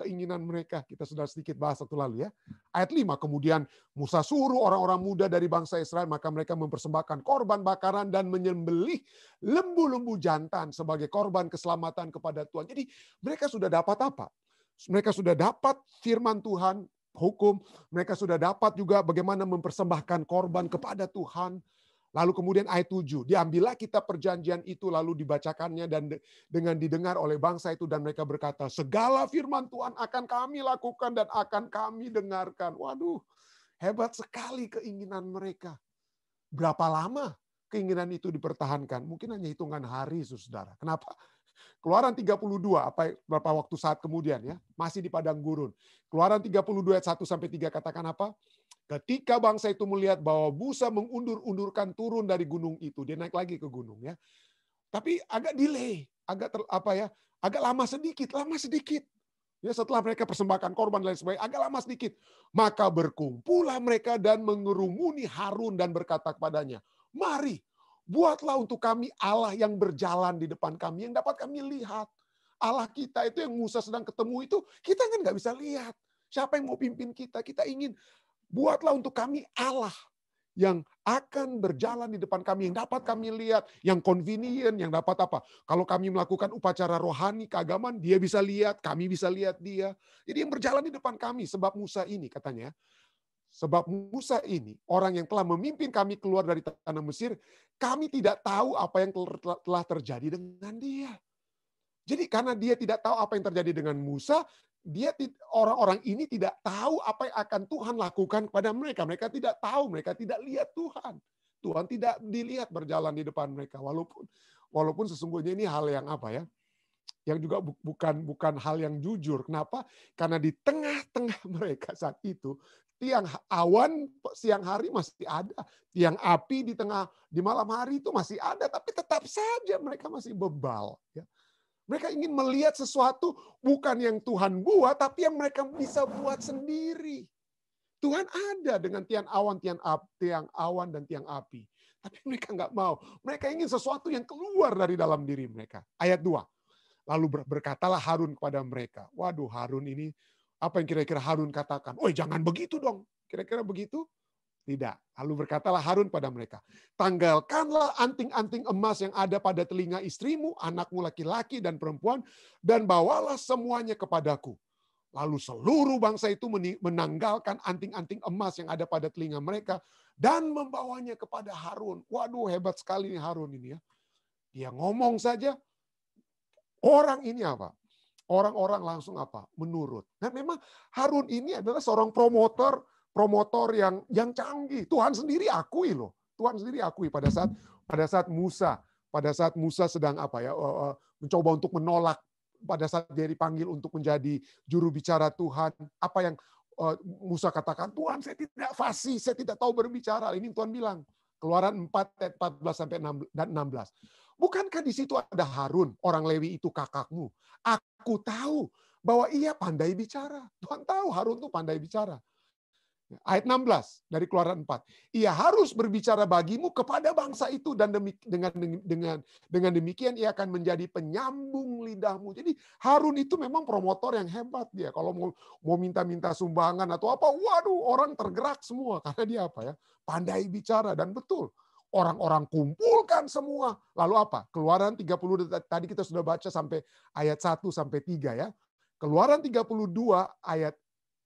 Keinginan mereka, kita sudah sedikit bahas satu lalu ya. Ayat 5, kemudian Musa suruh orang-orang muda dari bangsa Israel, maka mereka mempersembahkan korban bakaran dan menyembelih lembu-lembu jantan sebagai korban keselamatan kepada Tuhan. Jadi mereka sudah dapat apa? mereka sudah dapat firman Tuhan, hukum, mereka sudah dapat juga bagaimana mempersembahkan korban kepada Tuhan. Lalu kemudian ayat 7, diambillah kita perjanjian itu lalu dibacakannya dan dengan didengar oleh bangsa itu dan mereka berkata, segala firman Tuhan akan kami lakukan dan akan kami dengarkan. Waduh, hebat sekali keinginan mereka. Berapa lama keinginan itu dipertahankan? Mungkin hanya hitungan hari, saudara. Kenapa? Keluaran 32 apa ya, berapa waktu saat kemudian ya, masih di padang gurun. Keluaran 32 ayat 1 sampai 3 katakan apa? Ketika bangsa itu melihat bahwa Musa mengundur-undurkan turun dari gunung itu, dia naik lagi ke gunung ya. Tapi agak delay, agak ter, apa ya? Agak lama sedikit, lama sedikit. Ya, setelah mereka persembahkan korban lain sebagainya, agak lama sedikit. Maka berkumpullah mereka dan mengerumuni Harun dan berkata kepadanya, Mari Buatlah untuk kami Allah yang berjalan di depan kami, yang dapat kami lihat. Allah kita itu yang Musa sedang ketemu itu, kita kan nggak bisa lihat. Siapa yang mau pimpin kita? Kita ingin buatlah untuk kami Allah yang akan berjalan di depan kami, yang dapat kami lihat, yang convenient, yang dapat apa. Kalau kami melakukan upacara rohani, keagamaan, dia bisa lihat, kami bisa lihat dia. Jadi yang berjalan di depan kami, sebab Musa ini katanya, Sebab Musa ini, orang yang telah memimpin kami keluar dari tanah Mesir, kami tidak tahu apa yang telah terjadi dengan dia. Jadi karena dia tidak tahu apa yang terjadi dengan Musa, dia orang-orang ini tidak tahu apa yang akan Tuhan lakukan kepada mereka. Mereka tidak tahu, mereka tidak lihat Tuhan. Tuhan tidak dilihat berjalan di depan mereka walaupun walaupun sesungguhnya ini hal yang apa ya? Yang juga bukan bukan hal yang jujur. Kenapa? Karena di tengah-tengah mereka saat itu tiang awan siang hari masih ada, tiang api di tengah di malam hari itu masih ada, tapi tetap saja mereka masih bebal. Ya. Mereka ingin melihat sesuatu bukan yang Tuhan buat, tapi yang mereka bisa buat sendiri. Tuhan ada dengan tiang awan, tiang, api, tiang awan dan tiang api. Tapi mereka nggak mau. Mereka ingin sesuatu yang keluar dari dalam diri mereka. Ayat 2. Lalu berkatalah Harun kepada mereka. Waduh Harun ini apa yang kira-kira Harun katakan? Oh, jangan begitu dong. Kira-kira begitu? Tidak. Lalu berkatalah Harun pada mereka, tanggalkanlah anting-anting emas yang ada pada telinga istrimu, anakmu laki-laki dan perempuan, dan bawalah semuanya kepadaku. Lalu seluruh bangsa itu menanggalkan anting-anting emas yang ada pada telinga mereka dan membawanya kepada Harun. Waduh, hebat sekali ini Harun ini ya. Dia ngomong saja, orang ini apa? orang-orang langsung apa? Menurut. Nah memang Harun ini adalah seorang promotor, promotor yang yang canggih. Tuhan sendiri akui loh. Tuhan sendiri akui pada saat pada saat Musa, pada saat Musa sedang apa ya eh, eh, mencoba untuk menolak pada saat dia dipanggil untuk menjadi juru bicara Tuhan, apa yang eh, Musa katakan, Tuhan saya tidak fasih, saya tidak tahu berbicara. Ini Tuhan bilang, Keluaran 4 ayat 14 sampai enam dan 16. Bukankah di situ ada Harun, orang Lewi itu kakakmu? Aku tahu bahwa ia pandai bicara. Tuhan tahu Harun itu pandai bicara. Ayat 16 dari Keluaran 4. Ia harus berbicara bagimu kepada bangsa itu dan dengan dengan dengan demikian ia akan menjadi penyambung lidahmu. Jadi Harun itu memang promotor yang hebat dia. Kalau mau mau minta-minta sumbangan atau apa, waduh orang tergerak semua karena dia apa ya? Pandai bicara dan betul orang-orang kumpulkan semua. Lalu apa? Keluaran 30 tadi kita sudah baca sampai ayat 1 sampai 3 ya. Keluaran 32 ayat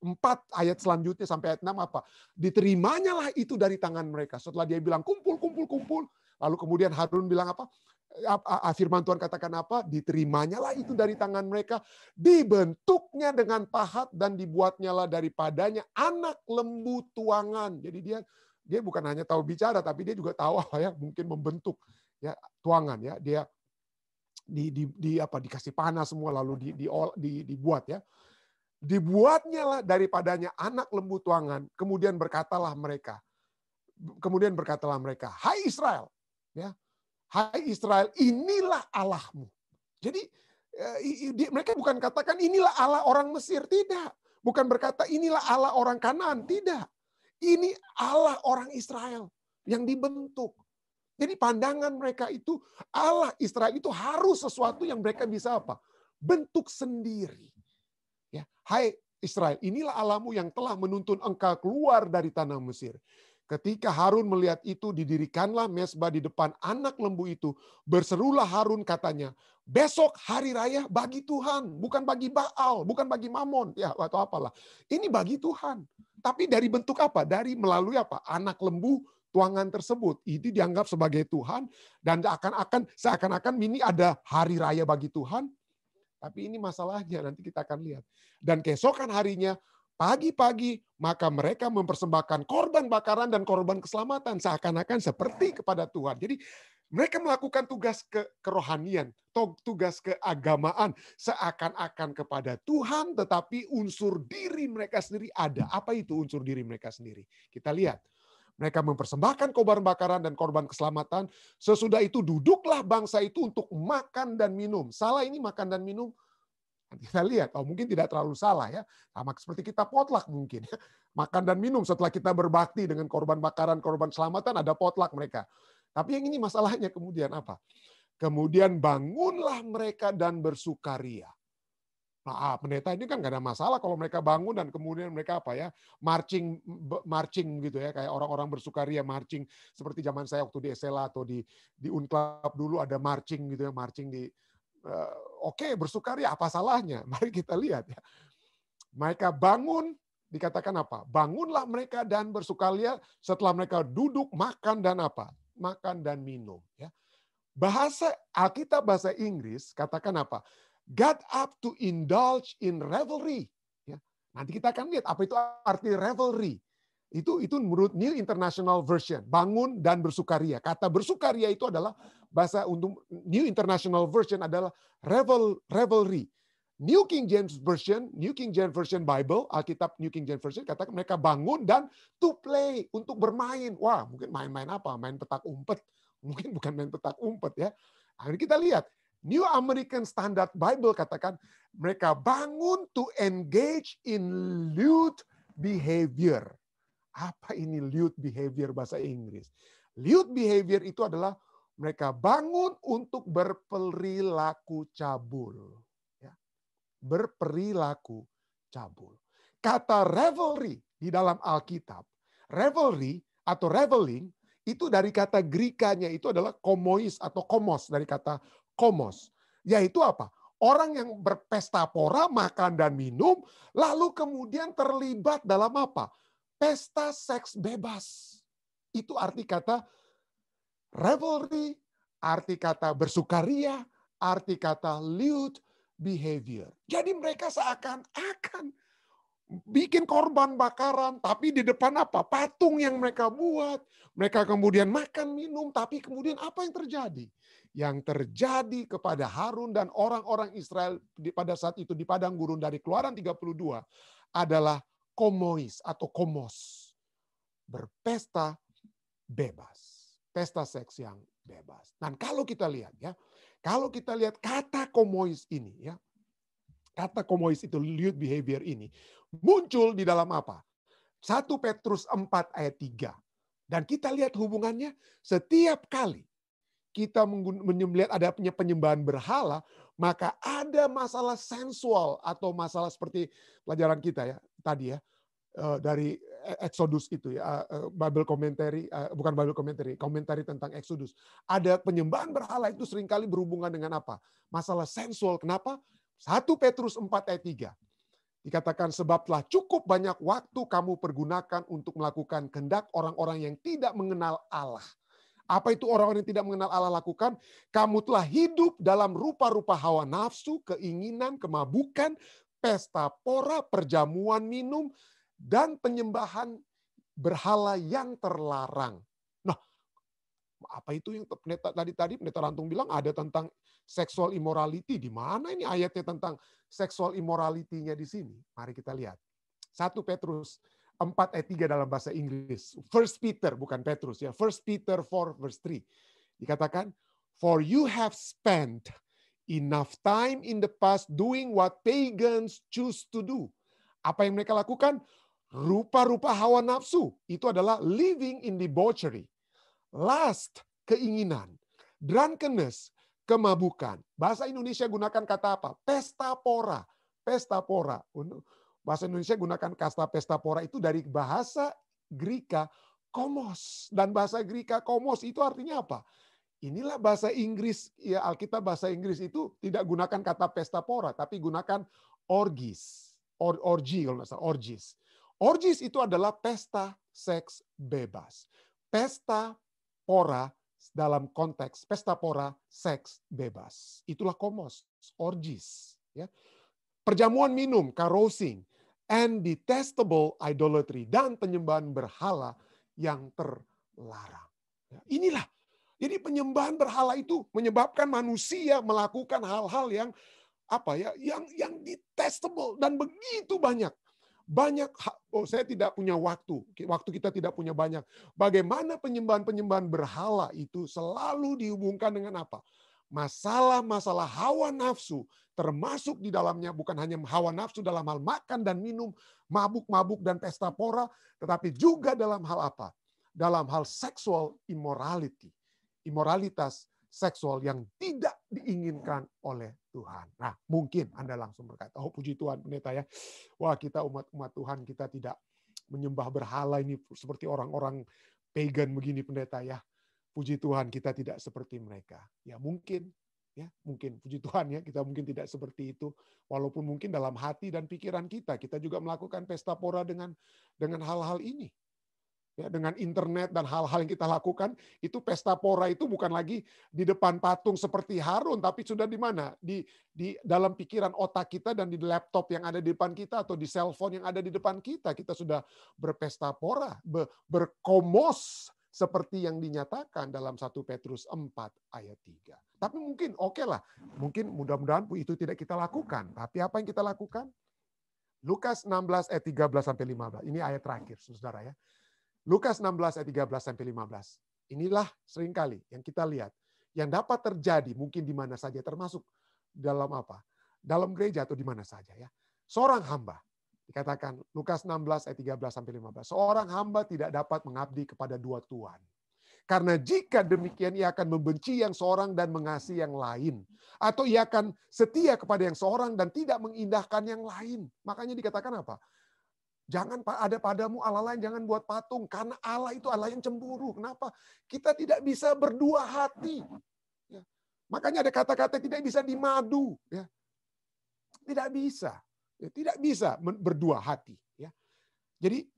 4 ayat selanjutnya sampai ayat 6 apa? Diterimanya lah itu dari tangan mereka. Setelah dia bilang kumpul, kumpul, kumpul. Lalu kemudian Harun bilang apa? Firman Tuhan katakan apa? Diterimanya lah itu dari tangan mereka. Dibentuknya dengan pahat dan dibuatnya lah daripadanya anak lembu tuangan. Jadi dia dia bukan hanya tahu bicara tapi dia juga tahu apa ya mungkin membentuk ya tuangan ya dia di, di, di apa dikasih panas semua lalu di, di, di dibuat ya dibuatnya lah daripadanya anak lembu tuangan kemudian berkatalah mereka kemudian berkatalah mereka hai Israel ya hai Israel inilah Allahmu jadi eh, mereka bukan katakan inilah Allah orang Mesir tidak bukan berkata inilah Allah orang Kanaan tidak ini Allah orang Israel yang dibentuk. Jadi pandangan mereka itu Allah Israel itu harus sesuatu yang mereka bisa apa? Bentuk sendiri. Ya, hai Israel, inilah Allahmu yang telah menuntun engkau keluar dari tanah Mesir. Ketika Harun melihat itu, didirikanlah mesbah di depan anak lembu itu. Berserulah Harun katanya, Besok hari raya bagi Tuhan, bukan bagi Baal, bukan bagi Mamon, ya atau apalah. Ini bagi Tuhan. Tapi dari bentuk apa? Dari melalui apa? Anak lembu tuangan tersebut. itu dianggap sebagai Tuhan dan akan-akan seakan-akan ini ada hari raya bagi Tuhan. Tapi ini masalahnya nanti kita akan lihat. Dan keesokan harinya pagi-pagi maka mereka mempersembahkan korban bakaran dan korban keselamatan seakan-akan seperti kepada Tuhan. Jadi mereka melakukan tugas ke kerohanian, tugas keagamaan, seakan-akan kepada Tuhan, tetapi unsur diri mereka sendiri ada. Apa itu unsur diri mereka sendiri? Kita lihat. Mereka mempersembahkan korban bakaran dan korban keselamatan. Sesudah itu duduklah bangsa itu untuk makan dan minum. Salah ini makan dan minum. Kita lihat, oh mungkin tidak terlalu salah ya. Sama seperti kita potluck mungkin. Makan dan minum setelah kita berbakti dengan korban bakaran, korban keselamatan, ada potluck mereka. Tapi yang ini masalahnya kemudian apa? Kemudian bangunlah mereka dan bersukaria. Nah, ah, pendeta ini kan gak ada masalah kalau mereka bangun dan kemudian mereka apa ya marching marching gitu ya kayak orang-orang bersukaria marching seperti zaman saya waktu di SLA atau di di Unclub dulu ada marching gitu ya marching di uh, oke okay, bersukaria apa salahnya mari kita lihat ya mereka bangun dikatakan apa bangunlah mereka dan bersukaria setelah mereka duduk makan dan apa makan dan minum. Ya. Bahasa Alkitab bahasa Inggris katakan apa? Get up to indulge in revelry. Ya. Nanti kita akan lihat apa itu arti revelry. Itu itu menurut New International Version, bangun dan bersukaria. Kata bersukaria itu adalah bahasa untuk New International Version adalah revel revelry. New King James Version, New King James Version Bible, Alkitab New King James Version katakan mereka bangun dan to play untuk bermain. Wah, mungkin main-main apa? Main petak umpet. Mungkin bukan main petak umpet ya. Akhirnya kita lihat New American Standard Bible katakan mereka bangun to engage in lewd behavior. Apa ini lewd behavior bahasa Inggris? Lewd behavior itu adalah mereka bangun untuk berperilaku cabul berperilaku cabul. Kata revelry di dalam Alkitab, revelry atau reveling itu dari kata Grikanya itu adalah komois atau komos dari kata komos, yaitu apa? Orang yang berpesta pora, makan dan minum, lalu kemudian terlibat dalam apa? Pesta seks bebas. Itu arti kata revelry, arti kata bersukaria, arti kata liut, behavior. Jadi mereka seakan-akan bikin korban bakaran, tapi di depan apa? Patung yang mereka buat. Mereka kemudian makan, minum, tapi kemudian apa yang terjadi? Yang terjadi kepada Harun dan orang-orang Israel pada saat itu di padang gurun dari Keluaran 32 adalah komois atau komos. Berpesta bebas. Pesta seks yang bebas. Dan kalau kita lihat ya, kalau kita lihat kata komois ini ya. Kata komois itu lewd behavior ini muncul di dalam apa? 1 Petrus 4 ayat 3. Dan kita lihat hubungannya setiap kali kita melihat ada penyembahan berhala, maka ada masalah sensual atau masalah seperti pelajaran kita ya tadi ya eh, dari E-, Exodus itu ya, eh, eh, Bible commentary, eh, bukan Bible commentary, komentari tentang Exodus. Ada penyembahan berhala itu seringkali berhubungan dengan apa? Masalah sensual. Kenapa? 1 Petrus 4 ayat 3. Dikatakan sebab telah cukup banyak waktu kamu pergunakan untuk melakukan kehendak orang-orang yang tidak mengenal Allah. Apa itu orang-orang yang tidak mengenal Allah lakukan? Kamu telah hidup dalam rupa-rupa hawa nafsu, keinginan, kemabukan, pesta pora, perjamuan minum, dan penyembahan berhala yang terlarang. Nah, apa itu yang tadi tadi pendeta Rantung bilang ada tentang seksual immorality. Di mana ini ayatnya tentang seksual immorality-nya di sini? Mari kita lihat. 1 Petrus 4 ayat 3 dalam bahasa Inggris. First Peter, bukan Petrus ya. First Peter 4 verse 3. Dikatakan, For you have spent enough time in the past doing what pagans choose to do. Apa yang mereka lakukan? Rupa-rupa hawa nafsu itu adalah living in debauchery. Last, keinginan. Drunkenness, kemabukan. Bahasa Indonesia gunakan kata apa? Pesta pora. Pesta pora. Bahasa Indonesia gunakan kata pesta pora itu dari bahasa Grika komos. Dan bahasa Grika komos itu artinya apa? Inilah bahasa Inggris, ya Alkitab bahasa Inggris itu tidak gunakan kata pesta pora, tapi gunakan orgis, or, orgi kalau nggak salah, orgis. Orgis itu adalah pesta seks bebas. Pesta pora dalam konteks pesta pora seks bebas. Itulah komos, orgis. Ya. Perjamuan minum, carousing, and detestable idolatry, dan penyembahan berhala yang terlarang. Ya. Inilah. Jadi penyembahan berhala itu menyebabkan manusia melakukan hal-hal yang apa ya yang yang detestable dan begitu banyak banyak, oh saya tidak punya waktu. Waktu kita tidak punya banyak. Bagaimana penyembahan-penyembahan berhala itu selalu dihubungkan dengan apa? Masalah-masalah hawa nafsu termasuk di dalamnya bukan hanya hawa nafsu dalam hal makan dan minum, mabuk-mabuk dan pesta pora, tetapi juga dalam hal apa? Dalam hal seksual immorality. immoralitas seksual yang tidak diinginkan oleh Tuhan. Nah, mungkin Anda langsung berkata, "Oh, puji Tuhan, pendeta ya. Wah, kita umat-umat Tuhan, kita tidak menyembah berhala ini seperti orang-orang pagan begini pendeta ya. Puji Tuhan, kita tidak seperti mereka." Ya, mungkin ya, mungkin puji Tuhan ya, kita mungkin tidak seperti itu walaupun mungkin dalam hati dan pikiran kita kita juga melakukan pesta pora dengan dengan hal-hal ini ya dengan internet dan hal-hal yang kita lakukan itu pesta pora itu bukan lagi di depan patung seperti Harun tapi sudah di mana di di dalam pikiran otak kita dan di laptop yang ada di depan kita atau di cell phone yang ada di depan kita kita sudah berpesta pora be, berkomos seperti yang dinyatakan dalam 1 Petrus 4 ayat 3. Tapi mungkin oke okay lah, mungkin mudah-mudahan itu tidak kita lakukan. Tapi apa yang kita lakukan? Lukas 16 ayat 13 sampai 15. Ini ayat terakhir, Saudara ya. Lukas 16 ayat 13 sampai 15. Inilah seringkali yang kita lihat yang dapat terjadi mungkin di mana saja termasuk dalam apa? Dalam gereja atau di mana saja ya. Seorang hamba dikatakan Lukas 16 ayat 13 sampai 15. Seorang hamba tidak dapat mengabdi kepada dua tuan. Karena jika demikian ia akan membenci yang seorang dan mengasihi yang lain. Atau ia akan setia kepada yang seorang dan tidak mengindahkan yang lain. Makanya dikatakan apa? Jangan ada padamu Allah lain, jangan buat patung. Karena Allah itu Allah yang cemburu. Kenapa? Kita tidak bisa berdua hati. Ya. Makanya ada kata-kata tidak bisa dimadu. Ya. Tidak bisa. Ya, tidak bisa berdua hati. Ya. Jadi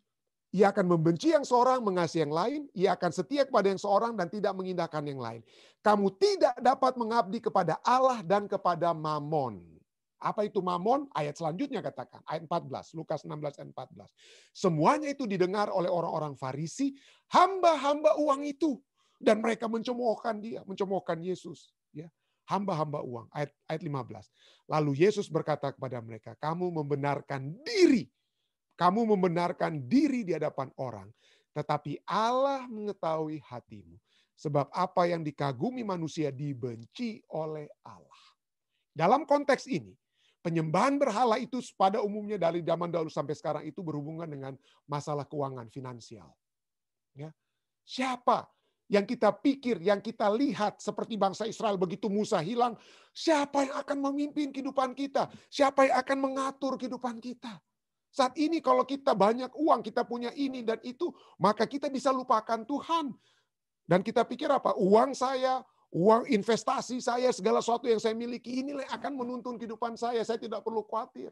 ia akan membenci yang seorang, mengasihi yang lain. Ia akan setia kepada yang seorang dan tidak mengindahkan yang lain. Kamu tidak dapat mengabdi kepada Allah dan kepada mamon. Apa itu mamon? Ayat selanjutnya katakan. Ayat 14. Lukas 16 ayat 14. Semuanya itu didengar oleh orang-orang farisi. Hamba-hamba uang itu. Dan mereka mencemoohkan dia. Mencemoohkan Yesus. Ya. Hamba-hamba uang. Ayat, ayat 15. Lalu Yesus berkata kepada mereka. Kamu membenarkan diri. Kamu membenarkan diri di hadapan orang. Tetapi Allah mengetahui hatimu. Sebab apa yang dikagumi manusia dibenci oleh Allah. Dalam konteks ini, penyembahan berhala itu pada umumnya dari zaman dahulu sampai sekarang itu berhubungan dengan masalah keuangan finansial. Ya. Siapa yang kita pikir, yang kita lihat seperti bangsa Israel begitu Musa hilang, siapa yang akan memimpin kehidupan kita? Siapa yang akan mengatur kehidupan kita? Saat ini kalau kita banyak uang, kita punya ini dan itu, maka kita bisa lupakan Tuhan. Dan kita pikir apa? Uang saya, uang investasi saya, segala sesuatu yang saya miliki, ini akan menuntun kehidupan saya. Saya tidak perlu khawatir.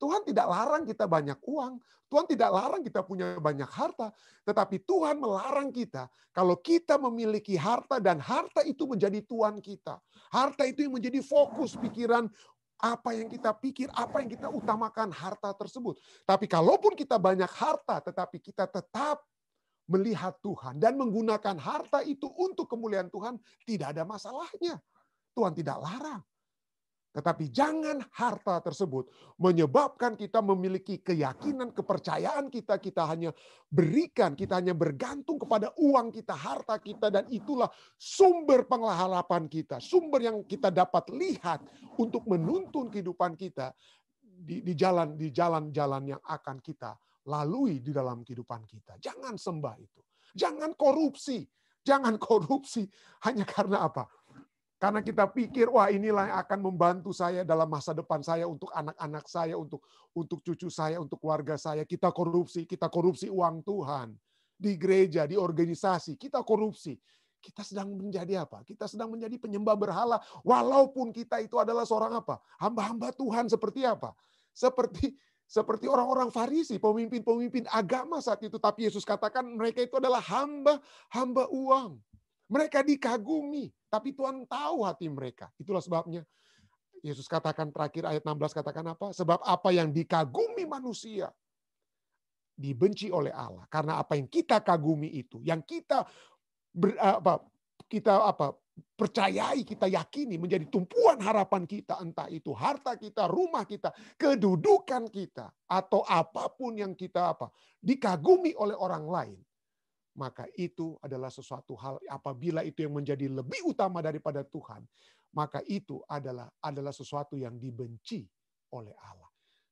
Tuhan tidak larang kita banyak uang, Tuhan tidak larang kita punya banyak harta, tetapi Tuhan melarang kita kalau kita memiliki harta dan harta itu menjadi Tuhan kita. Harta itu yang menjadi fokus pikiran apa yang kita pikir, apa yang kita utamakan harta tersebut. Tapi kalaupun kita banyak harta, tetapi kita tetap melihat Tuhan dan menggunakan harta itu untuk kemuliaan Tuhan, tidak ada masalahnya. Tuhan tidak larang. Tetapi jangan harta tersebut menyebabkan kita memiliki keyakinan, kepercayaan kita, kita hanya berikan, kita hanya bergantung kepada uang kita, harta kita, dan itulah sumber pengharapan kita, sumber yang kita dapat lihat untuk menuntun kehidupan kita di, di jalan di jalan-jalan yang akan kita lalui di dalam kehidupan kita. Jangan sembah itu. Jangan korupsi. Jangan korupsi hanya karena apa? Karena kita pikir, wah inilah yang akan membantu saya dalam masa depan saya, untuk anak-anak saya, untuk untuk cucu saya, untuk keluarga saya. Kita korupsi, kita korupsi uang Tuhan. Di gereja, di organisasi, kita korupsi. Kita sedang menjadi apa? Kita sedang menjadi penyembah berhala, walaupun kita itu adalah seorang apa? Hamba-hamba Tuhan seperti apa? Seperti seperti orang-orang Farisi, pemimpin-pemimpin agama saat itu. Tapi Yesus katakan mereka itu adalah hamba, hamba uang. Mereka dikagumi, tapi Tuhan tahu hati mereka. Itulah sebabnya Yesus katakan terakhir ayat 16 katakan apa? Sebab apa yang dikagumi manusia dibenci oleh Allah. Karena apa yang kita kagumi itu, yang kita ber, apa, kita apa percayai, kita yakini menjadi tumpuan harapan kita, entah itu harta kita, rumah kita, kedudukan kita, atau apapun yang kita apa dikagumi oleh orang lain, maka itu adalah sesuatu hal apabila itu yang menjadi lebih utama daripada Tuhan, maka itu adalah adalah sesuatu yang dibenci oleh Allah.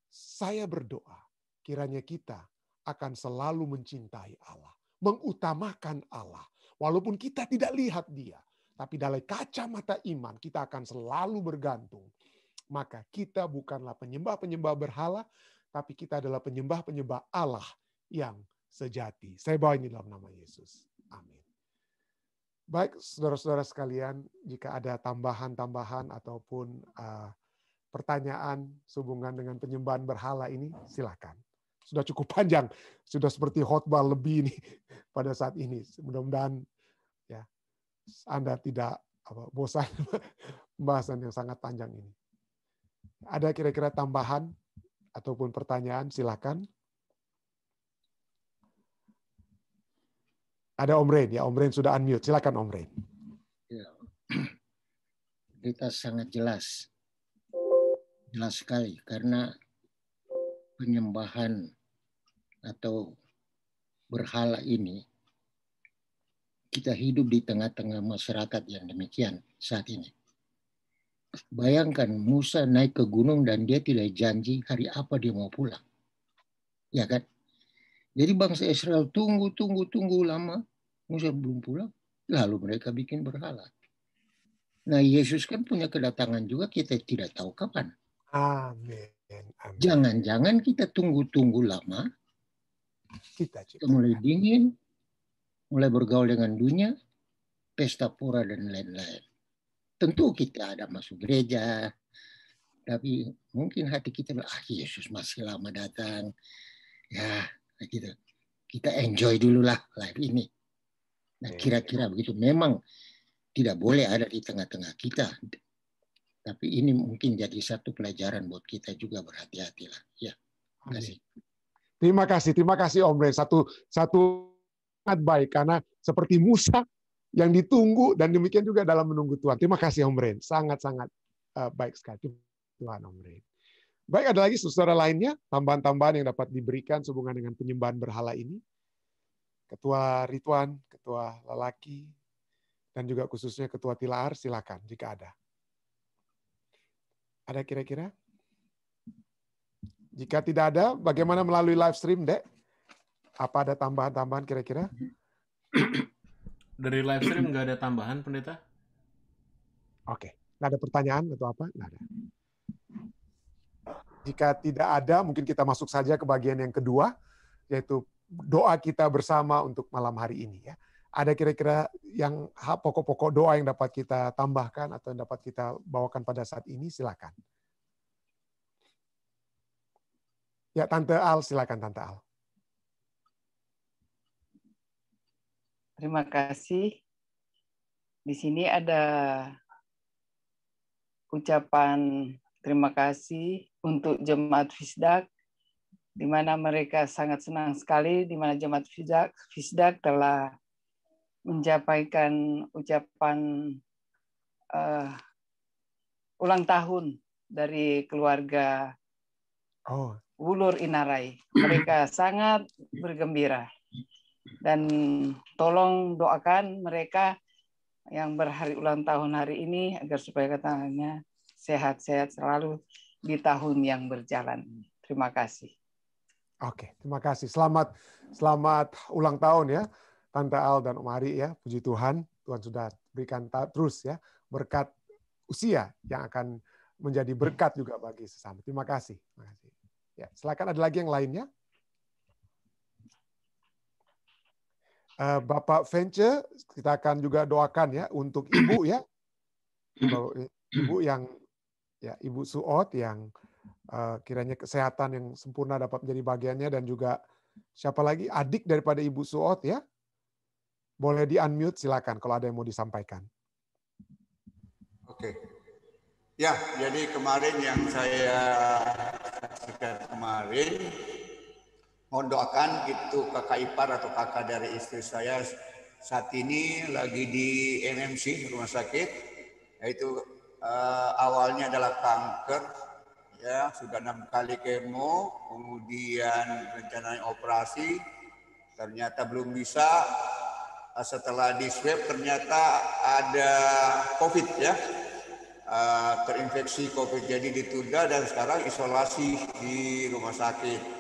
Saya berdoa kiranya kita akan selalu mencintai Allah, mengutamakan Allah walaupun kita tidak lihat dia, tapi dari kacamata iman kita akan selalu bergantung. Maka kita bukanlah penyembah-penyembah berhala, tapi kita adalah penyembah-penyembah Allah yang sejati. Saya bawa ini dalam nama Yesus. Amin. Baik, saudara-saudara sekalian, jika ada tambahan-tambahan ataupun uh, pertanyaan sehubungan dengan penyembahan berhala ini, silakan. Sudah cukup panjang, sudah seperti khotbah lebih ini pada saat ini. Mudah-mudahan anda tidak apa, bosan pembahasan yang sangat panjang ini. Ada kira-kira tambahan ataupun pertanyaan, silakan. Ada Om Rain, ya Om Rain sudah unmute. Silakan Om Rain. Ya. sangat jelas. Jelas sekali, karena penyembahan atau berhala ini kita hidup di tengah-tengah masyarakat yang demikian saat ini. Bayangkan Musa naik ke gunung dan dia tidak janji hari apa dia mau pulang. Ya kan? Jadi bangsa Israel tunggu, tunggu, tunggu lama. Musa belum pulang. Lalu mereka bikin berhala. Nah Yesus kan punya kedatangan juga kita tidak tahu kapan. Amin. Jangan-jangan kita tunggu-tunggu lama. Kita, kita mulai dingin, mulai bergaul dengan dunia, pesta pura dan lain-lain. Tentu kita ada masuk gereja, tapi mungkin hati kita bilang, ah Yesus masih lama datang. Ya, gitu. Kita enjoy dulu lah live ini. Nah, iya. kira-kira begitu. Memang tidak boleh ada di tengah-tengah kita. Tapi ini mungkin jadi satu pelajaran buat kita juga berhati-hatilah. Ya, terima kasih. Terima kasih, terima kasih Om Ren. Satu satu sangat baik karena seperti Musa yang ditunggu dan demikian juga dalam menunggu Tuhan. Terima kasih Om Ren, sangat-sangat eh, baik sekali Tuhan Om Ren. Baik, ada lagi saudara lainnya tambahan-tambahan yang dapat diberikan sehubungan dengan penyembahan berhala ini. Ketua Rituan, Ketua Lelaki, dan juga khususnya Ketua Tilaar, silakan jika ada. Ada kira-kira? Jika tidak ada, bagaimana melalui live stream, Dek? Apa ada tambahan-tambahan kira-kira? Dari live stream nggak ada tambahan, pendeta? Oke. Okay. Nggak ada pertanyaan atau apa? Nggak ada. Jika tidak ada, mungkin kita masuk saja ke bagian yang kedua, yaitu doa kita bersama untuk malam hari ini. ya. Ada kira-kira yang pokok-pokok doa yang dapat kita tambahkan atau yang dapat kita bawakan pada saat ini? Silakan. Ya, Tante Al, silakan Tante Al. Terima kasih. Di sini ada ucapan terima kasih untuk jemaat Fisdak di mana mereka sangat senang sekali di mana jemaat Fisdak, Fisdak telah mencapaikan ucapan uh, ulang tahun dari keluarga oh. Wulur Inarai. Mereka sangat bergembira dan tolong doakan mereka yang berhari ulang tahun hari ini agar supaya katanya sehat-sehat selalu di tahun yang berjalan ini. Terima kasih. Oke, terima kasih. Selamat selamat ulang tahun ya Tante Al dan Om Ari ya. Puji Tuhan, Tuhan sudah berikan terus ya berkat usia yang akan menjadi berkat juga bagi sesama. Terima kasih. Terima kasih. Ya, silakan ada lagi yang lainnya. Eh, Bapak Venture, kita akan juga doakan ya untuk Ibu ya. Ibu yang ya Ibu Suot yang uh, kiranya kesehatan yang sempurna dapat menjadi bagiannya dan juga siapa lagi adik daripada Ibu Suot ya. Boleh di unmute silakan kalau ada yang mau disampaikan. Oke. Ya, jadi kemarin yang saya saksikan kemarin mendoakan itu kakak ipar atau kakak dari istri saya saat ini lagi di MMC rumah sakit yaitu eh, awalnya adalah kanker ya sudah enam kali kemo kemudian rencananya operasi ternyata belum bisa eh, setelah di swab ternyata ada covid ya eh, terinfeksi covid jadi ditunda dan sekarang isolasi di rumah sakit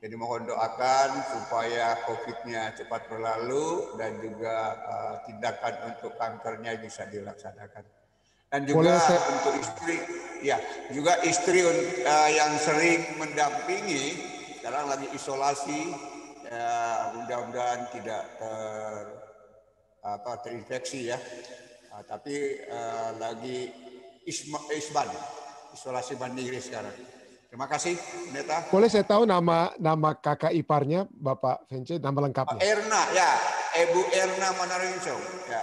jadi mohon doakan supaya COVID-nya cepat berlalu dan juga uh, tindakan untuk kankernya bisa dilaksanakan. Dan juga Boleh untuk istri, ya juga istri uh, yang sering mendampingi sekarang lagi isolasi, ya, mudah-mudahan tidak ter apa terinfeksi ya. Uh, tapi uh, lagi isma, isban, isolasi mandiri sekarang. Terima kasih, Pendeta. Boleh saya tahu nama nama kakak iparnya, Bapak Vence, nama lengkapnya? Oh, Erna, ya. Ibu Erna Manarinso, ya.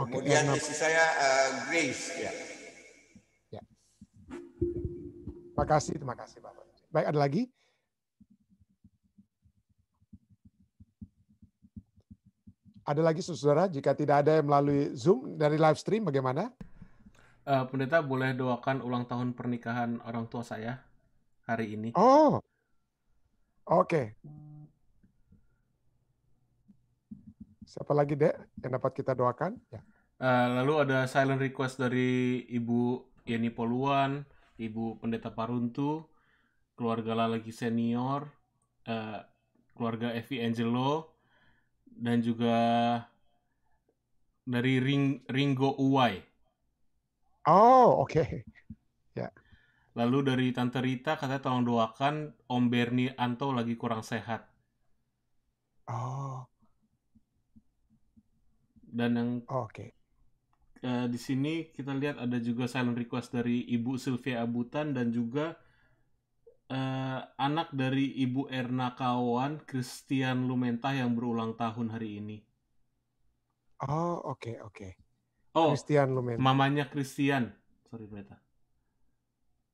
Okay, Kemudian Erna. istri saya uh, Grace, ya. ya. Terima kasih, terima kasih, Bapak. Baik, ada lagi? Ada lagi, saudara? Jika tidak ada yang melalui Zoom dari live stream, bagaimana? Uh, pendeta boleh doakan ulang tahun pernikahan orang tua saya hari ini. Oh, oke. Okay. Siapa lagi dek yang dapat kita doakan? Ya. Uh, lalu ada silent request dari Ibu Yeni Poluan, Ibu Pendeta Paruntu, keluarga Lalagi Senior, uh, keluarga Evi Angelo, dan juga dari Ring Ringo Uwai. Oh, oke. Okay. Lalu dari Tante Rita katanya tolong doakan Om Berni Anto lagi kurang sehat. Oh. Dan yang oh, oke. Okay. Uh, eh, di sini kita lihat ada juga silent request dari Ibu Sylvia Abutan dan juga uh, anak dari Ibu Erna Kawan Christian Lumenta yang berulang tahun hari ini. Oh, oke okay, oke. Okay. Oh, Christian Lumenta. Mamanya Christian. Sorry, Beta.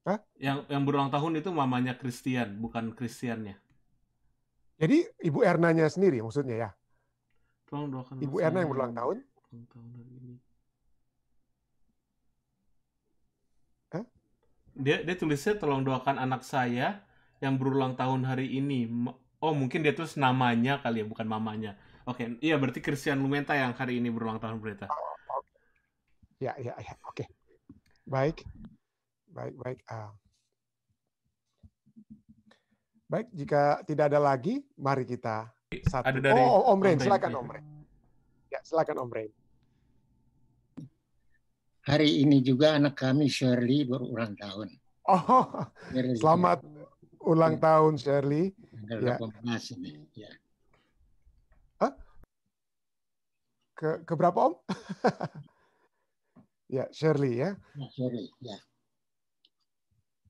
Hah? Yang yang berulang tahun itu mamanya Christian, bukan Christiannya. Jadi Ibu Ernanya sendiri maksudnya ya? Tolong doakan. Ibu Erna yang berulang tahun? Berulang tahun hari ini. Hah? Dia dia tulisnya tolong doakan anak saya yang berulang tahun hari ini. Oh mungkin dia tulis namanya kali ya, bukan mamanya. Oke, okay. iya berarti Christian Lumenta yang hari ini berulang tahun berita. Oh, ya, ya, ya. Oke. Okay. Baik. Baik, baik. Ah. Baik, jika tidak ada lagi, mari kita satu. Ada dari oh, oh Om Rain, silakan Om Rain. Ya, silakan Om Rain. Hari ini juga anak kami Shirley berulang tahun. Oh, Shirley. selamat ulang ya. tahun Shirley. Ya. ini, ya. Hah? Ke, ke berapa Om? ya, Shirley ya. ya Shirley, ya.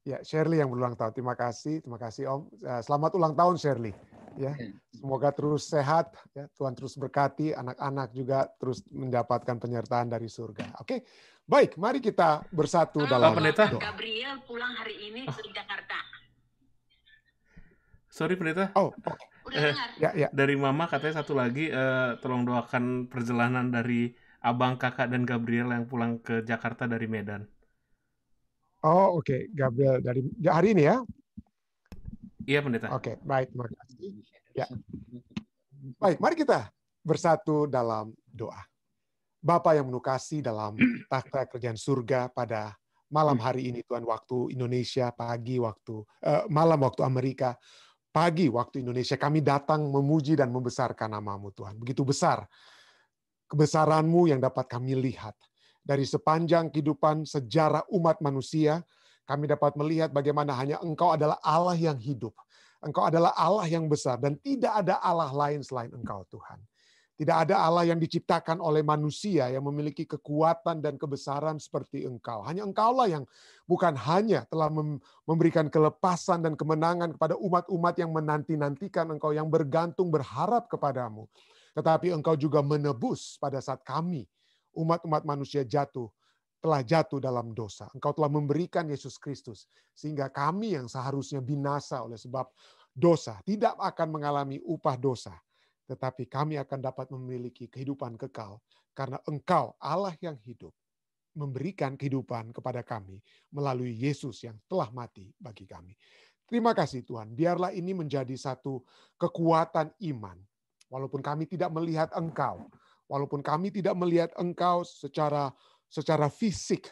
Ya, Shirley yang berulang tahun. Terima kasih, terima kasih Om. Eh, selamat ulang tahun Shirley. Ya, ya, semoga terus sehat, ya. Tuhan terus berkati, anak-anak juga terus mendapatkan penyertaan dari surga. Oke, baik, mari kita bersatu Halo, dalam Pak Pendeta. Doa. Gabriel pulang hari ini ke ah. Jakarta. Sorry Pendeta. Oh, oke. Okay. Eh, ya, ya. Dari Mama katanya satu lagi, eh, tolong doakan perjalanan dari Abang, Kakak, dan Gabriel yang pulang ke Jakarta dari Medan. Oh oke, okay. Gabriel dari hari ini ya? Iya pendeta. Oke, okay. baik, terima Ya. Baik, mari kita bersatu dalam doa. Bapa yang penuh kasih dalam takhta kerjaan surga pada malam hari ini Tuhan waktu Indonesia pagi waktu uh, malam waktu Amerika pagi waktu Indonesia kami datang memuji dan membesarkan namamu Tuhan begitu besar kebesaranmu yang dapat kami lihat dari sepanjang kehidupan sejarah umat manusia, kami dapat melihat bagaimana hanya Engkau adalah Allah yang hidup. Engkau adalah Allah yang besar dan tidak ada Allah lain selain Engkau Tuhan. Tidak ada Allah yang diciptakan oleh manusia yang memiliki kekuatan dan kebesaran seperti Engkau. Hanya Engkaulah yang bukan hanya telah memberikan kelepasan dan kemenangan kepada umat-umat yang menanti-nantikan Engkau, yang bergantung berharap kepadamu. Tetapi Engkau juga menebus pada saat kami umat-umat manusia jatuh telah jatuh dalam dosa. Engkau telah memberikan Yesus Kristus sehingga kami yang seharusnya binasa oleh sebab dosa tidak akan mengalami upah dosa, tetapi kami akan dapat memiliki kehidupan kekal karena Engkau Allah yang hidup memberikan kehidupan kepada kami melalui Yesus yang telah mati bagi kami. Terima kasih Tuhan. Biarlah ini menjadi satu kekuatan iman. Walaupun kami tidak melihat Engkau, walaupun kami tidak melihat engkau secara secara fisik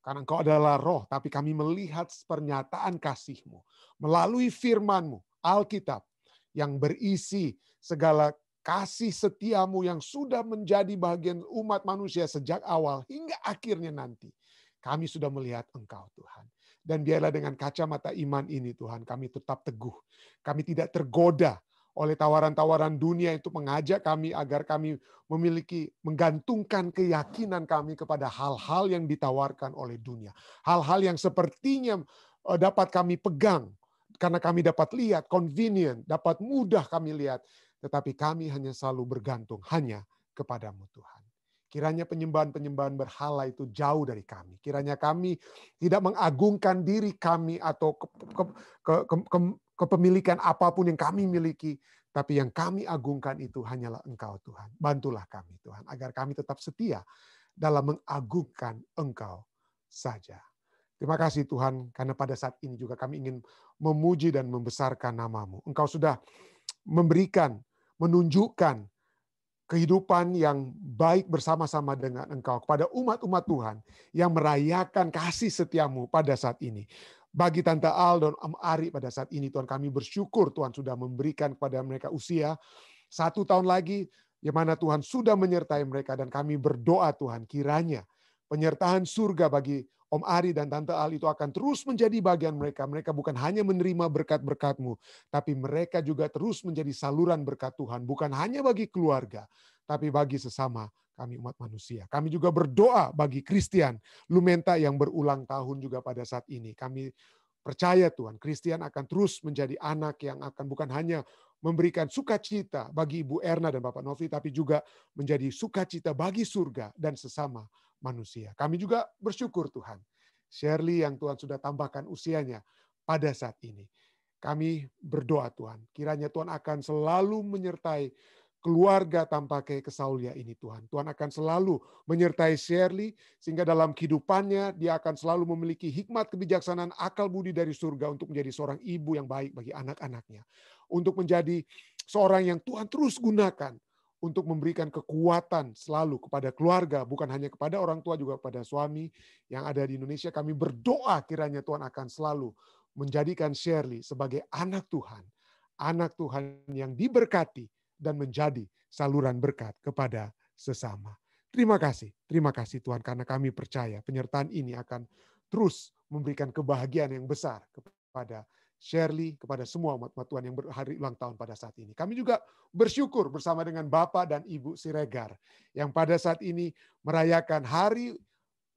karena engkau adalah roh, tapi kami melihat pernyataan kasihmu melalui Firmanmu Alkitab yang berisi segala kasih setiamu yang sudah menjadi bagian umat manusia sejak awal hingga akhirnya nanti. Kami sudah melihat Engkau Tuhan. Dan biarlah dengan kacamata iman ini Tuhan kami tetap teguh. Kami tidak tergoda oleh tawaran-tawaran dunia itu mengajak kami agar kami memiliki menggantungkan keyakinan kami kepada hal-hal yang ditawarkan oleh dunia. Hal-hal yang sepertinya eh, dapat kami pegang karena kami dapat lihat convenient, dapat mudah kami lihat, tetapi kami hanya selalu bergantung hanya kepadamu Tuhan. Kiranya penyembahan-penyembahan berhala itu jauh dari kami. Kiranya kami tidak mengagungkan diri kami atau ke, ke, ke, ke, kepemilikan apapun yang kami miliki, tapi yang kami agungkan itu hanyalah Engkau Tuhan. Bantulah kami Tuhan agar kami tetap setia dalam mengagungkan Engkau saja. Terima kasih Tuhan karena pada saat ini juga kami ingin memuji dan membesarkan namamu. Engkau sudah memberikan, menunjukkan kehidupan yang baik bersama-sama dengan Engkau kepada umat-umat Tuhan yang merayakan kasih setiamu pada saat ini. Bagi Tante Al dan Om Ari pada saat ini, Tuhan kami bersyukur Tuhan sudah memberikan kepada mereka usia satu tahun lagi, yang mana Tuhan sudah menyertai mereka dan kami berdoa Tuhan kiranya penyertaan surga bagi Om Ari dan Tante Al itu akan terus menjadi bagian mereka. Mereka bukan hanya menerima berkat-berkatmu, tapi mereka juga terus menjadi saluran berkat Tuhan. Bukan hanya bagi keluarga, tapi bagi sesama kami umat manusia. Kami juga berdoa bagi Kristian Lumenta yang berulang tahun juga pada saat ini. Kami percaya Tuhan, Kristian akan terus menjadi anak yang akan bukan hanya memberikan sukacita bagi Ibu Erna dan Bapak Novi, tapi juga menjadi sukacita bagi surga dan sesama manusia. Kami juga bersyukur Tuhan, Shirley yang Tuhan sudah tambahkan usianya pada saat ini. Kami berdoa Tuhan, kiranya Tuhan akan selalu menyertai keluarga tanpa kesaulia ini Tuhan. Tuhan akan selalu menyertai Shirley sehingga dalam kehidupannya dia akan selalu memiliki hikmat kebijaksanaan akal budi dari surga untuk menjadi seorang ibu yang baik bagi anak-anaknya. Untuk menjadi seorang yang Tuhan terus gunakan untuk memberikan kekuatan selalu kepada keluarga, bukan hanya kepada orang tua, juga kepada suami yang ada di Indonesia. Kami berdoa kiranya Tuhan akan selalu menjadikan Shirley sebagai anak Tuhan, anak Tuhan yang diberkati, dan menjadi saluran berkat kepada sesama. Terima kasih, terima kasih Tuhan karena kami percaya penyertaan ini akan terus memberikan kebahagiaan yang besar kepada Shirley, kepada semua umat-umat Tuhan yang berhari ulang tahun pada saat ini. Kami juga bersyukur bersama dengan Bapak dan Ibu Siregar yang pada saat ini merayakan hari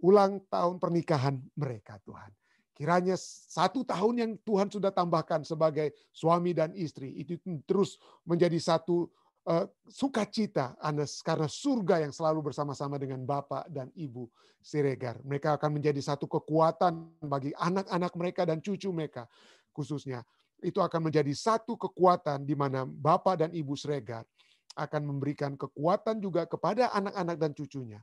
ulang tahun pernikahan mereka Tuhan. Kiranya satu tahun yang Tuhan sudah tambahkan sebagai suami dan istri itu terus menjadi satu uh, sukacita karena surga yang selalu bersama-sama dengan Bapak dan Ibu Siregar. Mereka akan menjadi satu kekuatan bagi anak-anak mereka dan cucu mereka khususnya. Itu akan menjadi satu kekuatan di mana Bapak dan Ibu Siregar akan memberikan kekuatan juga kepada anak-anak dan cucunya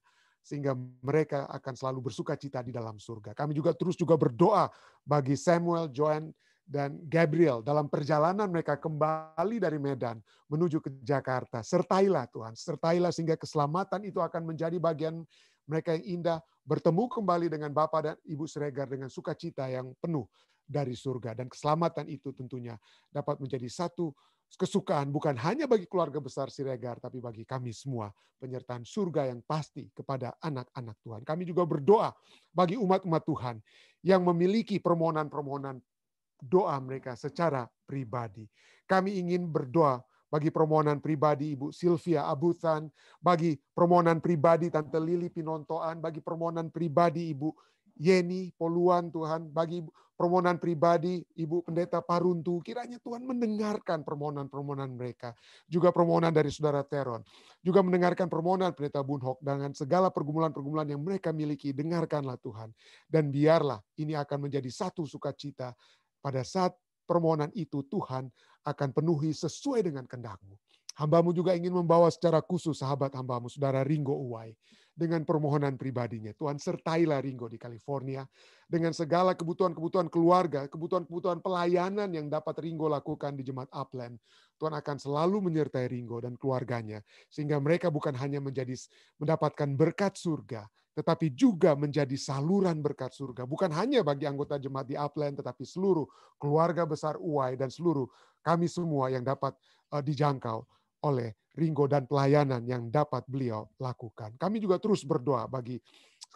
sehingga mereka akan selalu bersuka cita di dalam surga. Kami juga terus juga berdoa bagi Samuel, Joan, dan Gabriel dalam perjalanan mereka kembali dari Medan menuju ke Jakarta. Sertailah Tuhan, sertailah sehingga keselamatan itu akan menjadi bagian mereka yang indah, bertemu kembali dengan Bapak dan Ibu Sregar dengan sukacita yang penuh dari surga. Dan keselamatan itu tentunya dapat menjadi satu kesukaan bukan hanya bagi keluarga besar Siregar, tapi bagi kami semua penyertaan surga yang pasti kepada anak-anak Tuhan. Kami juga berdoa bagi umat-umat Tuhan yang memiliki permohonan-permohonan doa mereka secara pribadi. Kami ingin berdoa bagi permohonan pribadi Ibu Sylvia Abutan, bagi permohonan pribadi Tante Lili Pinontoan, bagi permohonan pribadi Ibu Yeni, Poluan Tuhan, bagi permohonan pribadi Ibu Pendeta Paruntu, kiranya Tuhan mendengarkan permohonan-permohonan mereka. Juga permohonan dari Saudara Teron. Juga mendengarkan permohonan Pendeta Bunhok dengan segala pergumulan-pergumulan yang mereka miliki. Dengarkanlah Tuhan. Dan biarlah ini akan menjadi satu sukacita pada saat permohonan itu Tuhan akan penuhi sesuai dengan kendakmu. Hambamu juga ingin membawa secara khusus sahabat hambamu, Saudara Ringo Uwai dengan permohonan pribadinya. Tuhan sertailah Ringo di California dengan segala kebutuhan-kebutuhan keluarga, kebutuhan-kebutuhan pelayanan yang dapat Ringo lakukan di jemaat Upland. Tuhan akan selalu menyertai Ringo dan keluarganya sehingga mereka bukan hanya menjadi mendapatkan berkat surga, tetapi juga menjadi saluran berkat surga. Bukan hanya bagi anggota jemaat di Upland, tetapi seluruh keluarga besar UAI dan seluruh kami semua yang dapat uh, dijangkau oleh Ringo dan pelayanan yang dapat beliau lakukan. Kami juga terus berdoa bagi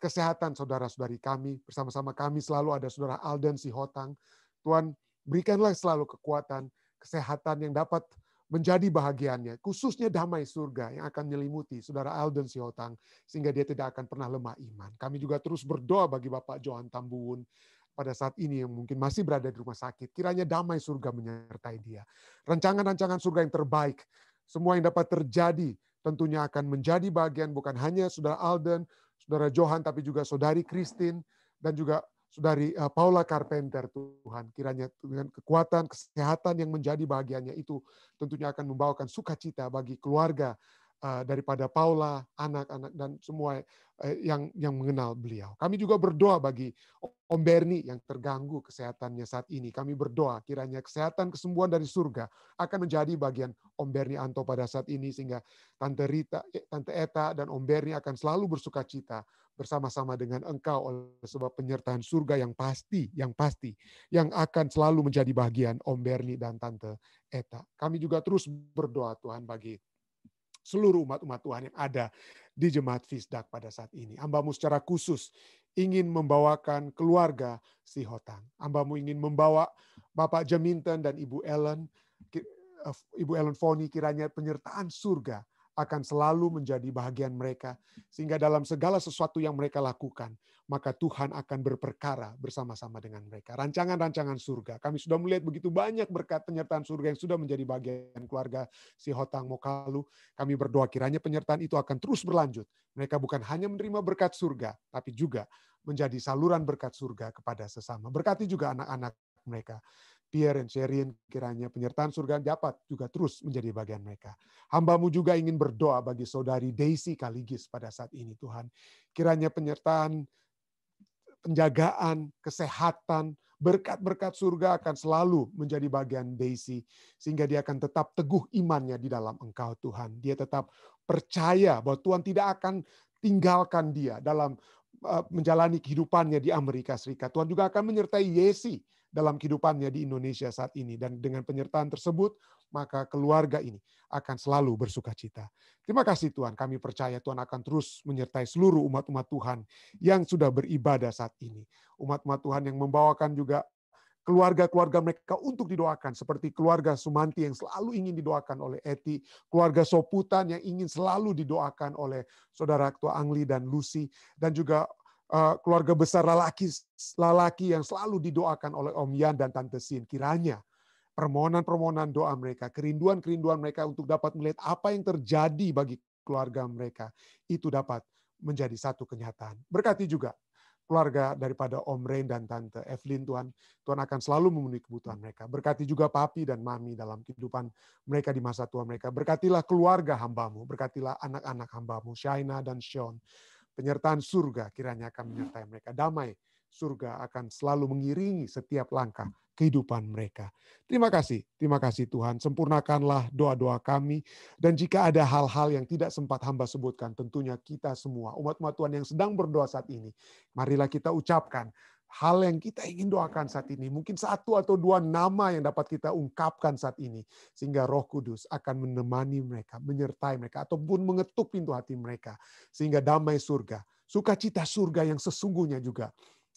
kesehatan saudara-saudari kami. Bersama-sama kami selalu ada saudara Alden Sihotang. Tuhan, berikanlah selalu kekuatan, kesehatan yang dapat menjadi bahagiannya, khususnya damai surga yang akan menyelimuti saudara Alden Sihotang sehingga dia tidak akan pernah lemah iman. Kami juga terus berdoa bagi Bapak Johan Tambuun, pada saat ini yang mungkin masih berada di rumah sakit, kiranya damai surga menyertai dia. Rancangan-rancangan surga yang terbaik semua yang dapat terjadi tentunya akan menjadi bagian bukan hanya saudara Alden, saudara Johan, tapi juga saudari Christine, dan juga saudari eh, Paula Carpenter, Tuhan. Kiranya dengan kekuatan, kesehatan yang menjadi bagiannya itu tentunya akan membawakan sukacita bagi keluarga Eh, daripada Paula, anak-anak dan semua eh, yang yang mengenal beliau. Kami juga berdoa bagi Om Berni yang terganggu kesehatannya saat ini. Kami berdoa kiranya kesehatan kesembuhan dari surga akan menjadi bagian Om Berni Anto pada saat ini sehingga Tante Rita, eh, Tante Eta dan Om Berni akan selalu bersuka cita bersama-sama dengan engkau oleh sebab penyertaan surga yang pasti, yang pasti, yang akan selalu menjadi bagian Om Berni dan Tante Eta. Kami juga terus berdoa Tuhan bagi seluruh umat-umat Tuhan yang ada di jemaat Fisdak pada saat ini. Ambamu secara khusus ingin membawakan keluarga si Hotang. Ambamu ingin membawa Bapak Jaminton dan Ibu Ellen, eh, Ibu Ellen Foni kiranya penyertaan surga akan selalu menjadi bahagian mereka. Sehingga dalam segala sesuatu yang mereka lakukan, maka Tuhan akan berperkara bersama-sama dengan mereka. Rancangan-rancangan surga. Kami sudah melihat begitu banyak berkat penyertaan surga yang sudah menjadi bagian keluarga si Hotang Mokalu. Kami berdoa kiranya penyertaan itu akan terus berlanjut. Mereka bukan hanya menerima berkat surga, tapi juga menjadi saluran berkat surga kepada sesama. Berkati juga anak-anak mereka. Pierre dan Sherin kiranya penyertaan surga dapat juga terus menjadi bagian mereka. Hambamu juga ingin berdoa bagi saudari Daisy Kaligis pada saat ini Tuhan. Kiranya penyertaan penjagaan, kesehatan, berkat-berkat surga akan selalu menjadi bagian Daisy. Sehingga dia akan tetap teguh imannya di dalam engkau Tuhan. Dia tetap percaya bahwa Tuhan tidak akan tinggalkan dia dalam eh, menjalani kehidupannya di Amerika Serikat. Tuhan juga akan menyertai Yesi dalam kehidupannya di Indonesia saat ini. Dan dengan penyertaan tersebut, maka keluarga ini akan selalu bersuka cita. Terima kasih Tuhan, kami percaya Tuhan akan terus menyertai seluruh umat-umat Tuhan yang sudah beribadah saat ini. Umat-umat Tuhan yang membawakan juga keluarga-keluarga mereka untuk didoakan. Seperti keluarga Sumanti yang selalu ingin didoakan oleh Eti. Keluarga Soputan yang ingin selalu didoakan oleh saudara Ketua Angli dan Lucy. Dan juga Eh, keluarga besar lelaki lelaki yang selalu didoakan oleh Om Yan dan Tante Sin. Kiranya permohonan-permohonan doa mereka, kerinduan-kerinduan mereka untuk dapat melihat apa yang terjadi bagi keluarga mereka itu dapat menjadi satu kenyataan. Berkati juga keluarga daripada Om Rain dan Tante Evelyn Tuhan. Tuhan akan selalu memenuhi kebutuhan mereka. Berkati juga papi dan mami dalam kehidupan mereka di masa tua mereka. Berkatilah keluarga hambamu. Berkatilah anak-anak hambamu, Shaina dan Sean penyertaan surga kiranya akan menyertai mereka. Damai surga akan selalu mengiringi setiap langkah kehidupan mereka. Terima kasih, terima kasih Tuhan. Sempurnakanlah doa-doa kami. Dan jika ada hal-hal yang tidak sempat hamba sebutkan, tentunya kita semua, umat-umat Tuhan yang sedang berdoa saat ini, marilah kita ucapkan hal yang kita ingin doakan saat ini. Mungkin satu atau dua nama yang dapat kita ungkapkan saat ini. Sehingga roh kudus akan menemani mereka, menyertai mereka, ataupun mengetuk pintu hati mereka. Sehingga damai surga, sukacita surga yang sesungguhnya juga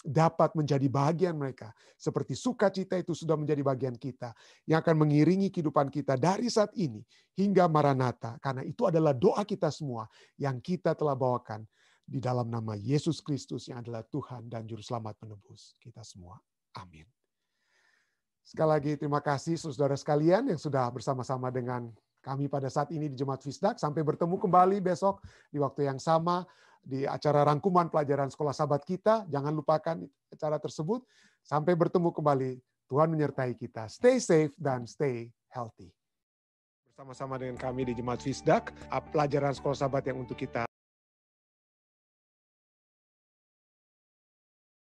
dapat menjadi bagian mereka. Seperti sukacita itu sudah menjadi bagian kita yang akan mengiringi kehidupan kita dari saat ini hingga Maranatha. Karena itu adalah doa kita semua yang kita telah bawakan di dalam nama Yesus Kristus yang adalah Tuhan dan Juru Selamat Penebus kita semua. Amin. Sekali lagi terima kasih saudara sekalian yang sudah bersama-sama dengan kami pada saat ini di Jemaat Fisdak. Sampai bertemu kembali besok di waktu yang sama di acara rangkuman pelajaran sekolah sahabat kita. Jangan lupakan acara tersebut. Sampai bertemu kembali. Tuhan menyertai kita. Stay safe dan stay healthy. Bersama-sama dengan kami di Jemaat Fisdak, pelajaran sekolah sahabat yang untuk kita